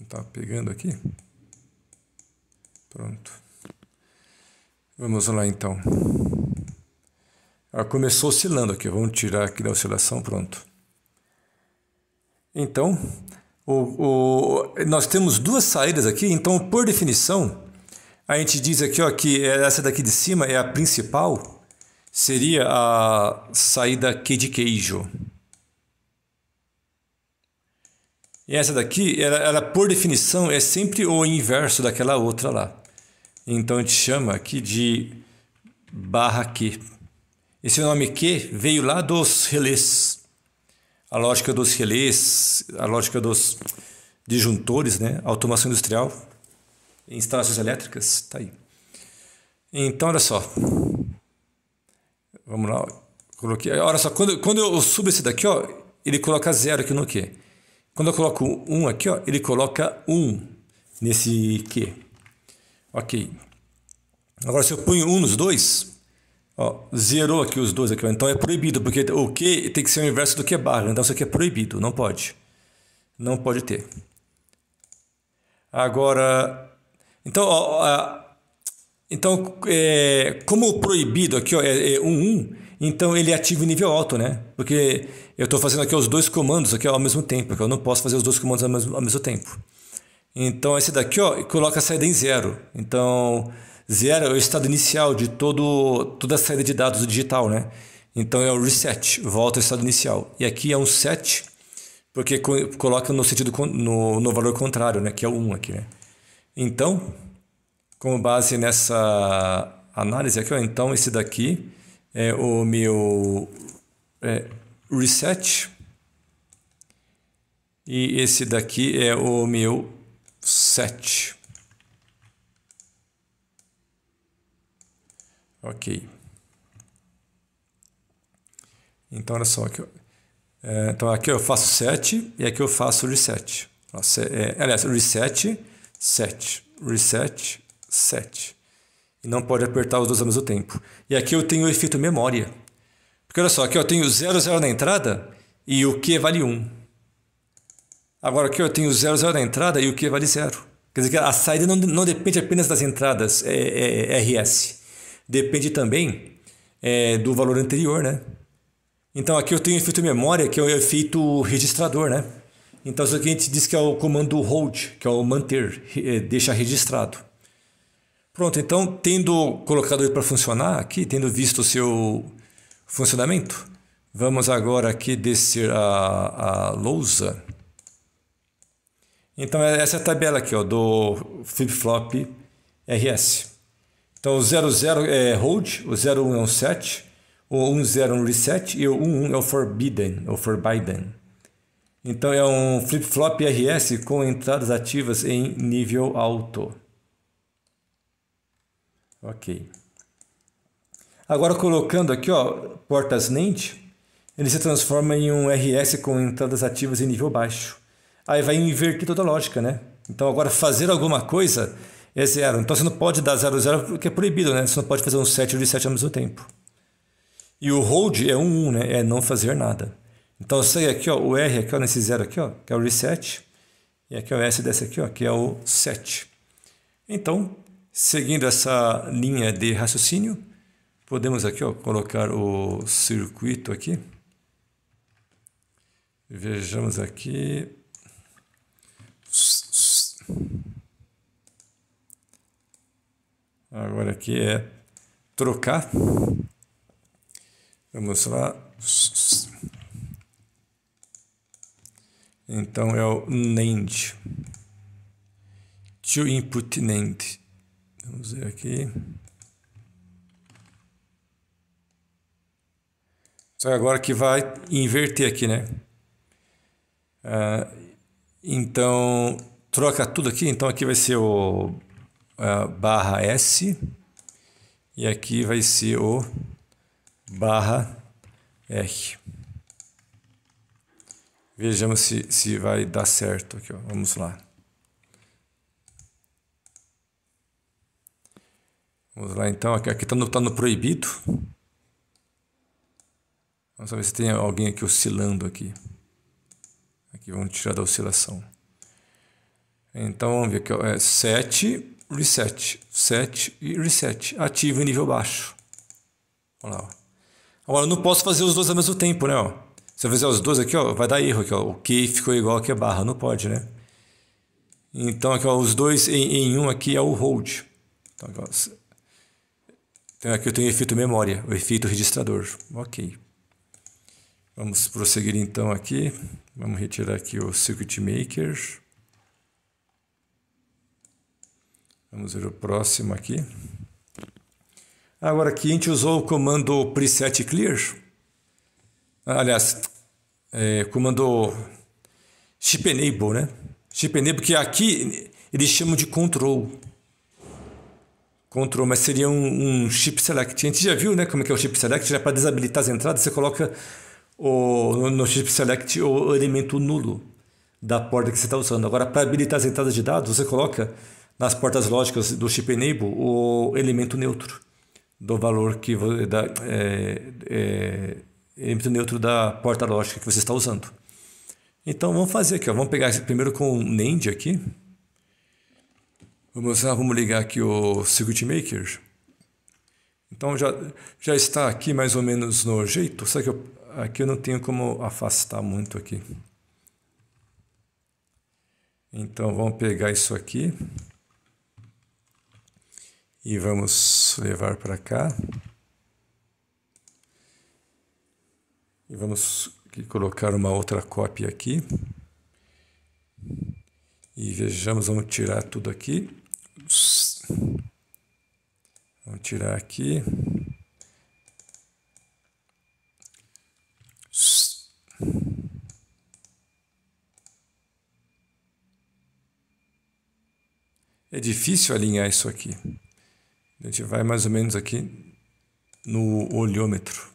tá pegando aqui. Pronto. Vamos lá então. Ela ah, começou oscilando aqui, vamos tirar aqui da oscilação, pronto. Então, o, o, nós temos duas saídas aqui, então por definição, a gente diz aqui ó, que é essa daqui de cima é a principal, seria a saída que de queijo. E essa daqui, ela, ela por definição é sempre o inverso daquela outra lá. Então a gente chama aqui de barra Q. Esse nome Q veio lá dos relés. A lógica dos relés, a lógica dos disjuntores, né? automação industrial, instalações elétricas, está aí. Então, olha só. Vamos lá. Coloquei. Olha só, quando, quando eu subo esse daqui, ó, ele coloca zero aqui no Q. Quando eu coloco um aqui, ó, ele coloca um nesse Q. Ok. Agora, se eu ponho um nos dois, ó, zerou aqui os dois aqui. Ó, então é proibido, porque o Q tem que ser o inverso do Q barra. Então isso aqui é proibido, não pode. Não pode ter. Agora, então, ó, ó então é, como o proibido aqui ó, é, é um, um então ele ativa o nível alto, né? Porque eu estou fazendo aqui os dois comandos aqui ao mesmo tempo, porque eu não posso fazer os dois comandos ao mesmo, ao mesmo tempo. Então esse daqui ó, coloca a saída em zero. Então zero é o estado inicial de todo, toda a saída de dados digital, né? Então é o reset, volta ao estado inicial. E aqui é um set, porque coloca no sentido no, no valor contrário, né? Que é o 1 aqui, né? Então, com base nessa análise aqui, ó, então esse daqui é, o meu é, reset. E esse daqui é o meu set. Ok. Então, olha só. Aqui, é, então, aqui eu faço set e aqui eu faço reset. É, aliás, reset, set. Reset, set. E não pode apertar os dois ao mesmo tempo. E aqui eu tenho o efeito memória. Porque olha só, aqui eu tenho 0, 0 na entrada e o Q vale 1. Agora aqui eu tenho 0, 0 na entrada e o Q vale 0. Quer dizer que a saída não, não depende apenas das entradas é, é, é RS. Depende também é, do valor anterior, né? Então aqui eu tenho o efeito memória, que é o efeito registrador, né? Então isso aqui a gente diz que é o comando hold, que é o manter, deixa registrado. Pronto, então, tendo colocado ele para funcionar aqui, tendo visto o seu funcionamento, vamos agora aqui descer a, a lousa. Então, é essa é a tabela aqui ó, do flip-flop RS. Então, o 00 é hold, o 01 é um set, o 10 é um reset e o 11 é o forbidden, é ou forbidden. Então, é um flip-flop RS com entradas ativas em nível alto. Ok. Agora colocando aqui, ó, portas NAND, ele se transforma em um RS com entradas ativas em nível baixo. Aí vai inverter toda a lógica, né? Então agora fazer alguma coisa é zero. Então você não pode dar zero zero porque é proibido, né? Você não pode fazer um set ou reset ao mesmo tempo. E o hold é um 1, um, né? É não fazer nada. Então sai aqui, ó, o R aqui, ó, nesse zero aqui, ó, que é o reset. E aqui é o S desse aqui, ó, que é o set. Então, Seguindo essa linha de raciocínio, podemos aqui ó, colocar o circuito aqui. Vejamos aqui. Agora aqui é trocar. Vamos lá. Então é o NAND. To input NAND. Vamos ver aqui. Só agora que vai inverter aqui, né? Ah, então, troca tudo aqui. Então, aqui vai ser o ah, barra S. E aqui vai ser o barra R. Vejamos se, se vai dar certo aqui. Ó. Vamos lá. Vamos lá então, aqui está no, tá no proibido. Vamos ver se tem alguém aqui oscilando aqui. Aqui vamos tirar da oscilação. Então vamos ver aqui, é 7, reset, 7 e reset, ativo em nível baixo. vamos lá, ó. Agora eu não posso fazer os dois ao mesmo tempo, né? Ó. Se eu fizer os dois aqui, ó, vai dar erro aqui, ó. O que ficou igual aqui é barra, não pode, né? Então aqui, ó, os dois em, em um aqui é o hold. Então, aqui, ó, então aqui eu tenho efeito memória, o efeito registrador. Ok. Vamos prosseguir então aqui. Vamos retirar aqui o Circuit Maker. Vamos ver o próximo aqui. Agora aqui a gente usou o comando preset clear. Aliás, é, comando chip enable, né? Chip enable que aqui eles chamam de control control, mas seria um, um, chip select. A gente já viu, né, como é que é o chip select, já para desabilitar as entradas, você coloca o, no, chip select o elemento nulo da porta que você está usando. Agora, para habilitar as entradas de dados, você coloca nas portas lógicas do chip enable o elemento neutro do valor que da, é, é, elemento neutro da porta lógica que você está usando. Então vamos fazer aqui, ó. vamos pegar primeiro com o NAND aqui vamos ligar aqui o Circuit Maker. Então já, já está aqui mais ou menos no jeito, só que eu, aqui eu não tenho como afastar muito aqui. Então vamos pegar isso aqui e vamos levar para cá. E vamos colocar uma outra cópia aqui. E vejamos, vamos tirar tudo aqui. Vou tirar aqui. É difícil alinhar isso aqui. A gente vai mais ou menos aqui no olhômetro.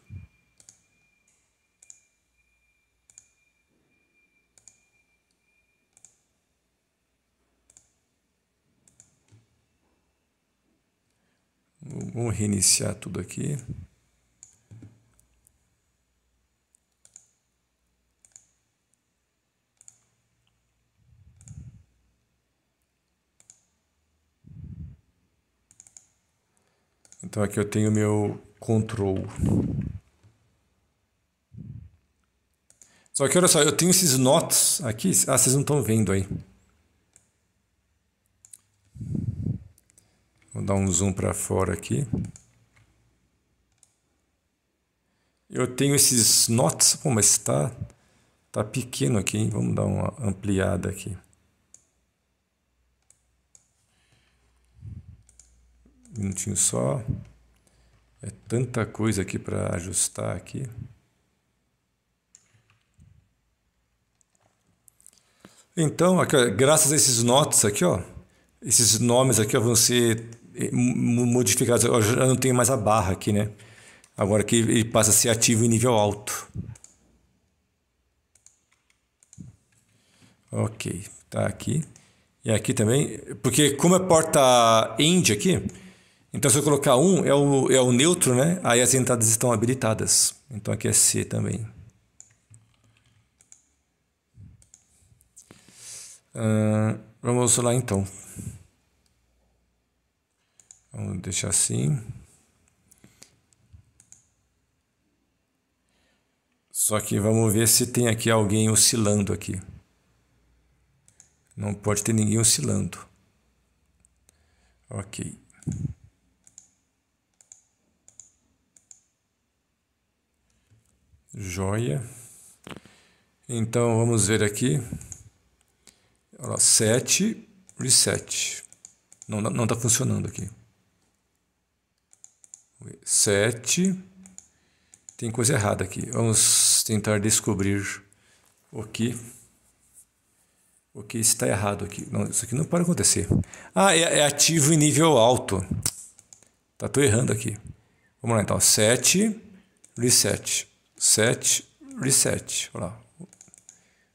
Vamos reiniciar tudo aqui. Então aqui eu tenho meu control. Só que olha só, eu tenho esses notes aqui. Ah, vocês não estão vendo aí. Vou dar um zoom para fora aqui. Eu tenho esses notes, pô, mas está tá pequeno aqui, hein? Vamos dar uma ampliada aqui. Um minutinho só. É tanta coisa aqui para ajustar aqui. Então, aqui, graças a esses notes aqui, ó, esses nomes aqui ó, vão ser eh, modificado. Eu já não tenho mais a barra aqui, né? Agora que ele passa a ser ativo em nível alto. Ok, tá aqui. E aqui também, porque como é porta end aqui, então se eu colocar um, é o, é o neutro, né? Aí as entradas estão habilitadas. Então aqui é C também. Uh, vamos lá então. Vamos deixar assim. Só que vamos ver se tem aqui alguém oscilando aqui. Não pode ter ninguém oscilando. Ok. Joia. Então vamos ver aqui. Olha lá, 7, reset. Não, não está funcionando aqui. 7. Tem coisa errada aqui. Vamos tentar descobrir o que o que está errado aqui. Não, isso aqui não pode acontecer. Ah, é, é ativo em nível alto. Tá, tô errando aqui. Vamos lá então. 7, reset. 7, reset. Olha lá.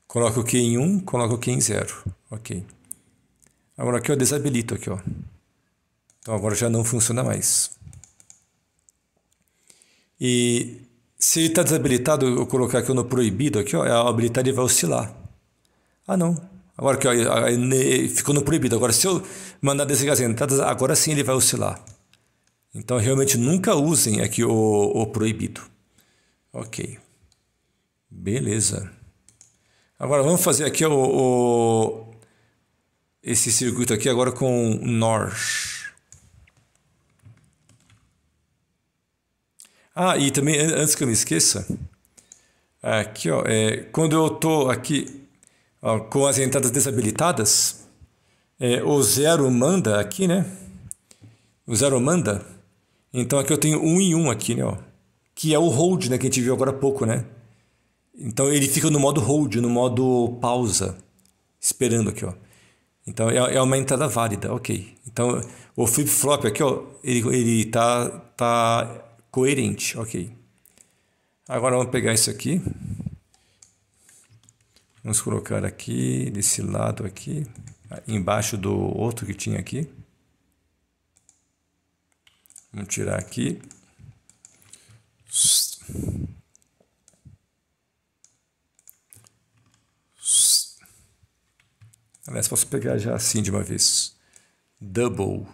Coloco aqui em 1, um, coloco aqui em 0. Ok. Agora aqui eu desabilito aqui, ó. Então agora já não funciona mais. E se está desabilitado, eu colocar aqui no proibido, aqui, ó, a habilidade vai oscilar. Ah, não. Agora que ficou no proibido. Agora, se eu mandar desligar as entradas, agora sim ele vai oscilar. Então, realmente, nunca usem aqui o, o proibido. Ok. Beleza. Agora, vamos fazer aqui o, o esse circuito aqui agora com NOR. Ah, e também, antes que eu me esqueça, aqui, ó, é, quando eu estou aqui ó, com as entradas desabilitadas, é, o zero manda aqui, né? O zero manda. Então aqui eu tenho um em um aqui, né? Ó, que é o hold, né? Que a gente viu agora há pouco, né? Então ele fica no modo hold, no modo pausa, esperando aqui, ó. Então é, é uma entrada válida, ok. Então o flip-flop aqui, ó, ele, ele tá, tá coerente, ok. Agora vamos pegar isso aqui. Vamos colocar aqui, desse lado aqui, embaixo do outro que tinha aqui. Vamos tirar aqui. Aliás, posso pegar já assim de uma vez. Double.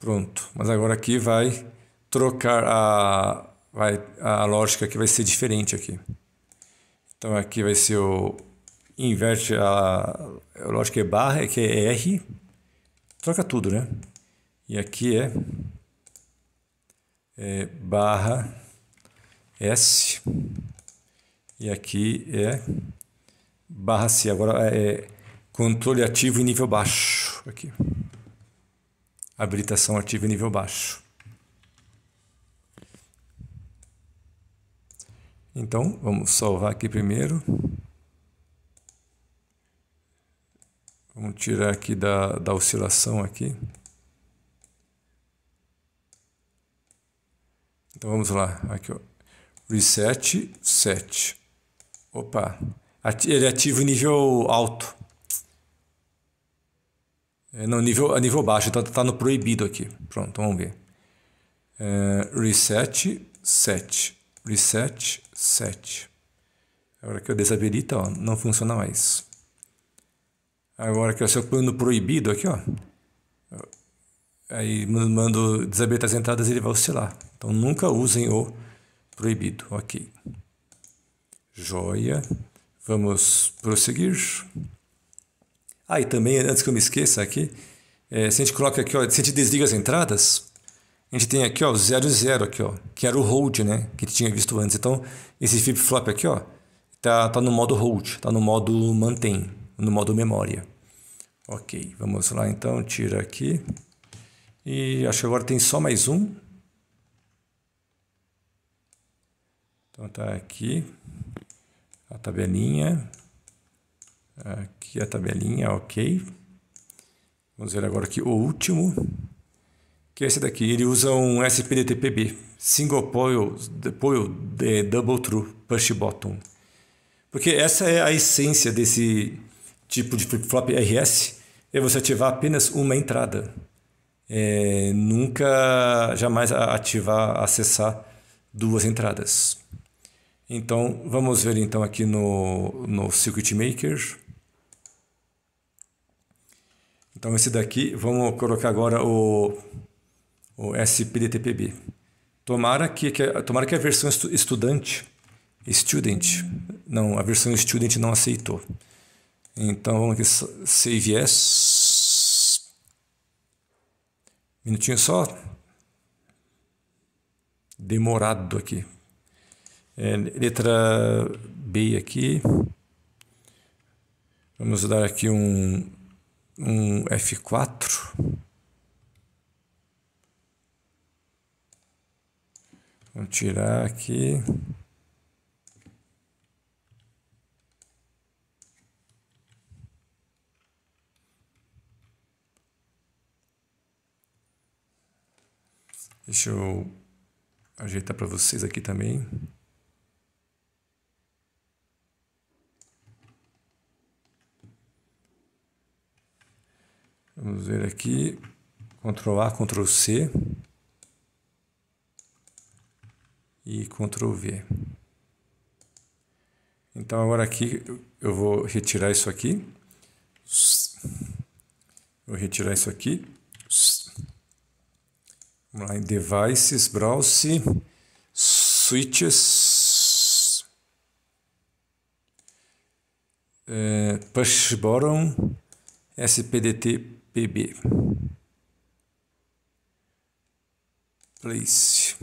Pronto. Mas agora aqui vai trocar a, vai, a lógica que vai ser diferente aqui. Então aqui vai ser o inverte a, a lógica é barra, que é R. Troca tudo, né? E aqui é, é barra S. E aqui é barra C. Agora é, é controle ativo em nível baixo. Aqui habilitação ativa em nível baixo. Então, vamos salvar aqui primeiro. Vamos tirar aqui da, da oscilação aqui. Então vamos lá, aqui ó. Reset set. Opa, ele é ativa o nível alto. É, não, nível, a nível baixo, então tá no proibido aqui. Pronto, vamos ver. É, reset 7. Reset 7. Agora que eu desabilito, ó, não funciona mais. Agora que eu, estou colocando ponho no proibido aqui, ó. Aí mando desabilitar as entradas ele vai oscilar. Então nunca usem o proibido. Ok. Joia. Vamos prosseguir. Ah, e também, antes que eu me esqueça aqui, é, se a gente coloca aqui, ó, se a gente desliga as entradas, a gente tem aqui, ó, 0 e 0 aqui, ó, que era o hold, né, que a gente tinha visto antes. Então, esse flip-flop aqui, ó, tá, tá no modo hold, tá no modo mantém, no modo memória. Ok, vamos lá então, tira aqui. E acho que agora tem só mais um. Então tá aqui a tabelinha. Aqui a tabelinha, ok. Vamos ver agora aqui o último, que é esse daqui. Ele usa um SPDTPB, Single poil Double True Push Button. Porque essa é a essência desse tipo de flip-flop RS, é você ativar apenas uma entrada. É, nunca, jamais ativar, acessar duas entradas. Então, vamos ver então aqui no, no Circuit Maker. Então esse daqui, vamos colocar agora o, o SPDTPB. Tomara que, que, tomara que a versão estudante, student, não, a versão student não aceitou. Então vamos aqui, save as. Minutinho só. Demorado aqui. É, letra B aqui. Vamos dar aqui um um F4. Vou tirar aqui. Deixa eu ajeitar para vocês aqui também. Vamos ver aqui, Ctrl A, Ctrl C e Ctrl V. Então agora aqui eu vou retirar isso aqui. Vou retirar isso aqui. Vamos lá em Devices, Browse, Switches, eh, Push Button, SPDT pb place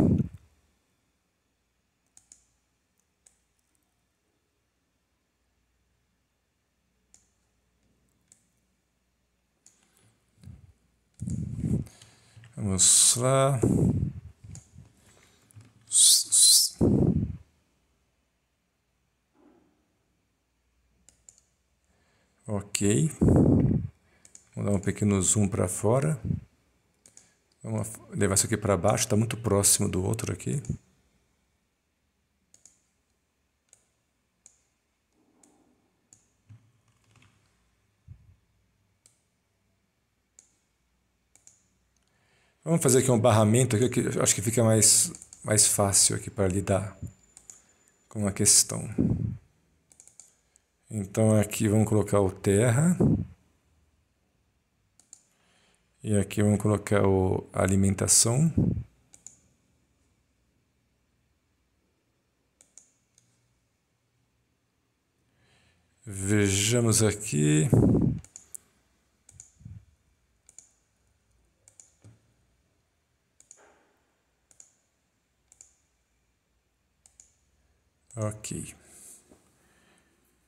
Vamos lá. Ok. Vamos dar um pequeno zoom para fora. Vamos levar isso aqui para baixo, está muito próximo do outro aqui. Vamos fazer aqui um barramento aqui, que acho que fica mais, mais fácil aqui para lidar com a questão. Então aqui vamos colocar o terra. E aqui vamos colocar o alimentação. Vejamos aqui. Ok.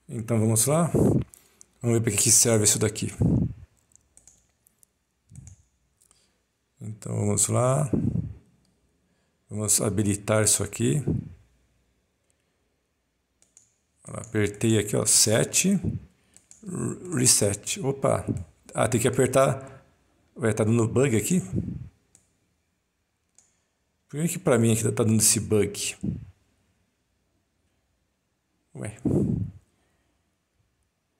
Então vamos lá. Vamos ver para que serve isso daqui. Então vamos lá. Vamos habilitar isso aqui. Apertei aqui, ó, 7. Reset. Opa. Ah, tem que apertar. Ué, tá dando bug aqui? Por que pra mim aqui tá, tá dando esse bug? Ué.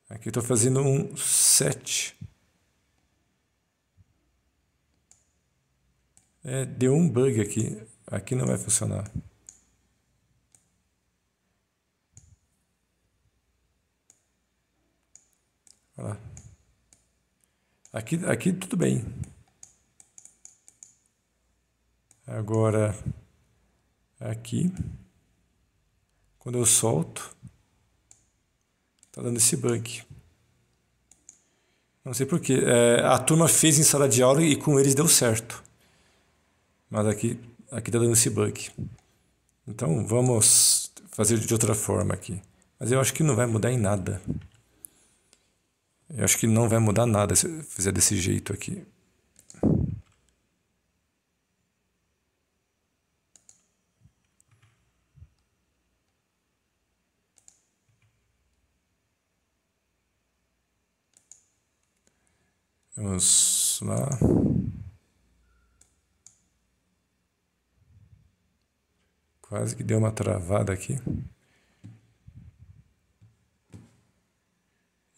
Aqui eu tô fazendo um set. É, deu um bug aqui. Aqui não vai funcionar. Olha lá. Aqui, aqui tudo bem. Agora, aqui, quando eu solto, tá dando esse bug. Não sei porquê. É, a turma fez em sala de aula e com eles deu certo mas aqui aqui está dando esse bug. Então vamos fazer de outra forma aqui. Mas eu acho que não vai mudar em nada. Eu acho que não vai mudar nada se eu fizer desse jeito aqui. Vamos lá. Quase que deu uma travada aqui.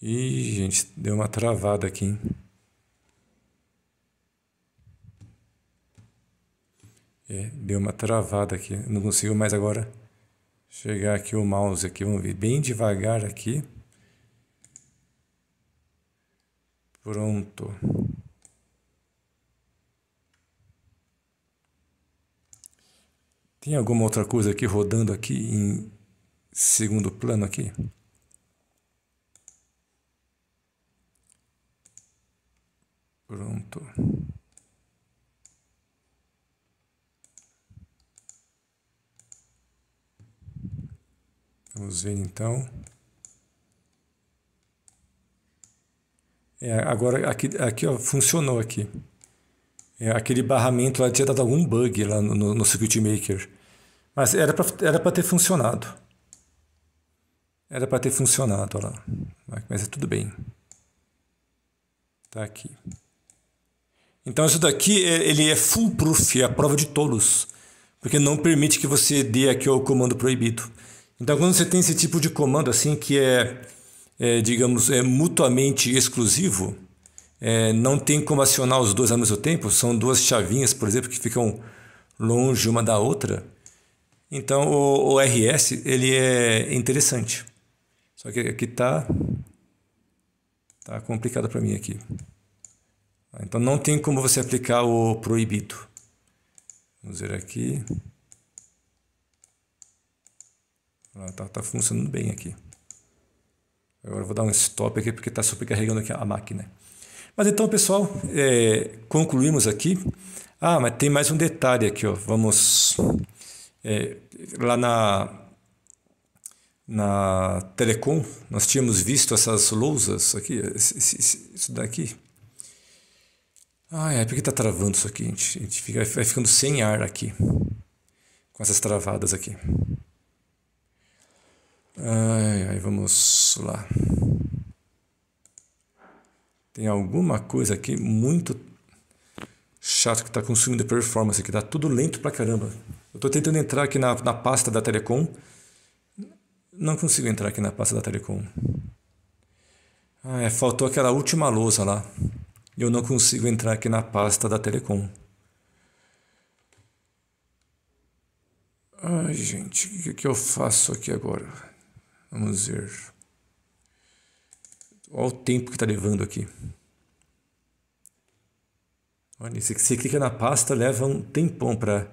Ih, gente, deu uma travada aqui, hein? É, deu uma travada aqui. Não consigo mais agora chegar aqui o mouse aqui. Vamos ver bem devagar aqui. Pronto. Tem alguma outra coisa aqui rodando aqui em segundo plano aqui? Pronto. Vamos ver então. É, agora aqui, aqui ó, funcionou aqui. É, aquele barramento lá tinha dado algum bug lá no, no, no Circuit Maker. Mas era para era para ter funcionado. Era para ter funcionado, olha lá. Mas é tudo bem. Tá aqui. Então isso daqui é, ele é foolproof, é a prova de tolos, porque não permite que você dê aqui o comando proibido. Então quando você tem esse tipo de comando assim que é, é digamos, é mutuamente exclusivo, é, não tem como acionar os dois ao mesmo tempo, são duas chavinhas, por exemplo, que ficam longe uma da outra. Então o, o RS ele é interessante. Só que aqui tá tá complicado para mim aqui. Então não tem como você aplicar o proibido. Vamos ver aqui. Ah, tá, tá funcionando bem aqui. Agora eu vou dar um stop aqui porque está supercarregando aqui a máquina. Mas então, pessoal, é, concluímos aqui. Ah, mas tem mais um detalhe aqui, ó. Vamos é, lá na na Telecom, nós tínhamos visto essas lousas aqui, isso daqui. Ai, ah, ai, é, por que tá travando isso aqui? A gente, a gente fica, vai ficando sem ar aqui, com essas travadas aqui. Ai, ai, vamos lá. Tem alguma coisa aqui muito chato que está consumindo performance, que está tudo lento pra caramba. Eu estou tentando entrar aqui na, na pasta da Telecom. Não consigo entrar aqui na pasta da Telecom. Ah, é, faltou aquela última lousa lá. Eu não consigo entrar aqui na pasta da Telecom. Ai, gente, o que, que eu faço aqui agora? Vamos ver. Olha o tempo que está levando aqui. Olha, você, você clica na pasta, leva um tempão para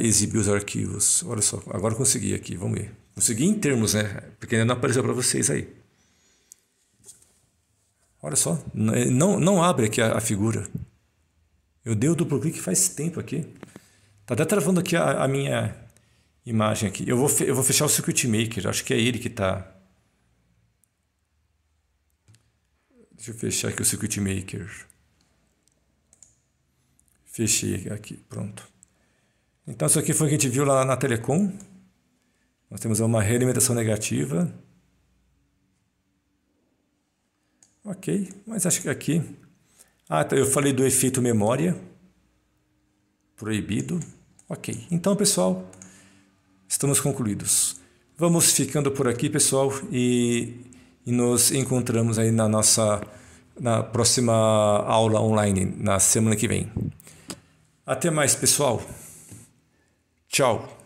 exibir os arquivos. Olha só, agora consegui aqui, vamos ver. Consegui em termos, né? Porque ainda não apareceu para vocês aí. Olha só, eh, não, não abre aqui a, a figura. Eu dei o duplo clique faz tempo aqui. Tá até travando aqui a, a minha imagem aqui. Eu vou, eu vou fechar o Circuit Maker, acho que é ele que está Deixa eu fechar aqui o Circuit Maker. Fechei aqui, pronto. Então isso aqui foi o que a gente viu lá na Telecom. Nós temos uma realimentação negativa. Ok, mas acho que aqui... Ah, tá, eu falei do efeito memória. Proibido. Ok, então pessoal, estamos concluídos. Vamos ficando por aqui, pessoal, e e nos encontramos aí na nossa na próxima aula online na semana que vem. Até mais, pessoal. Tchau.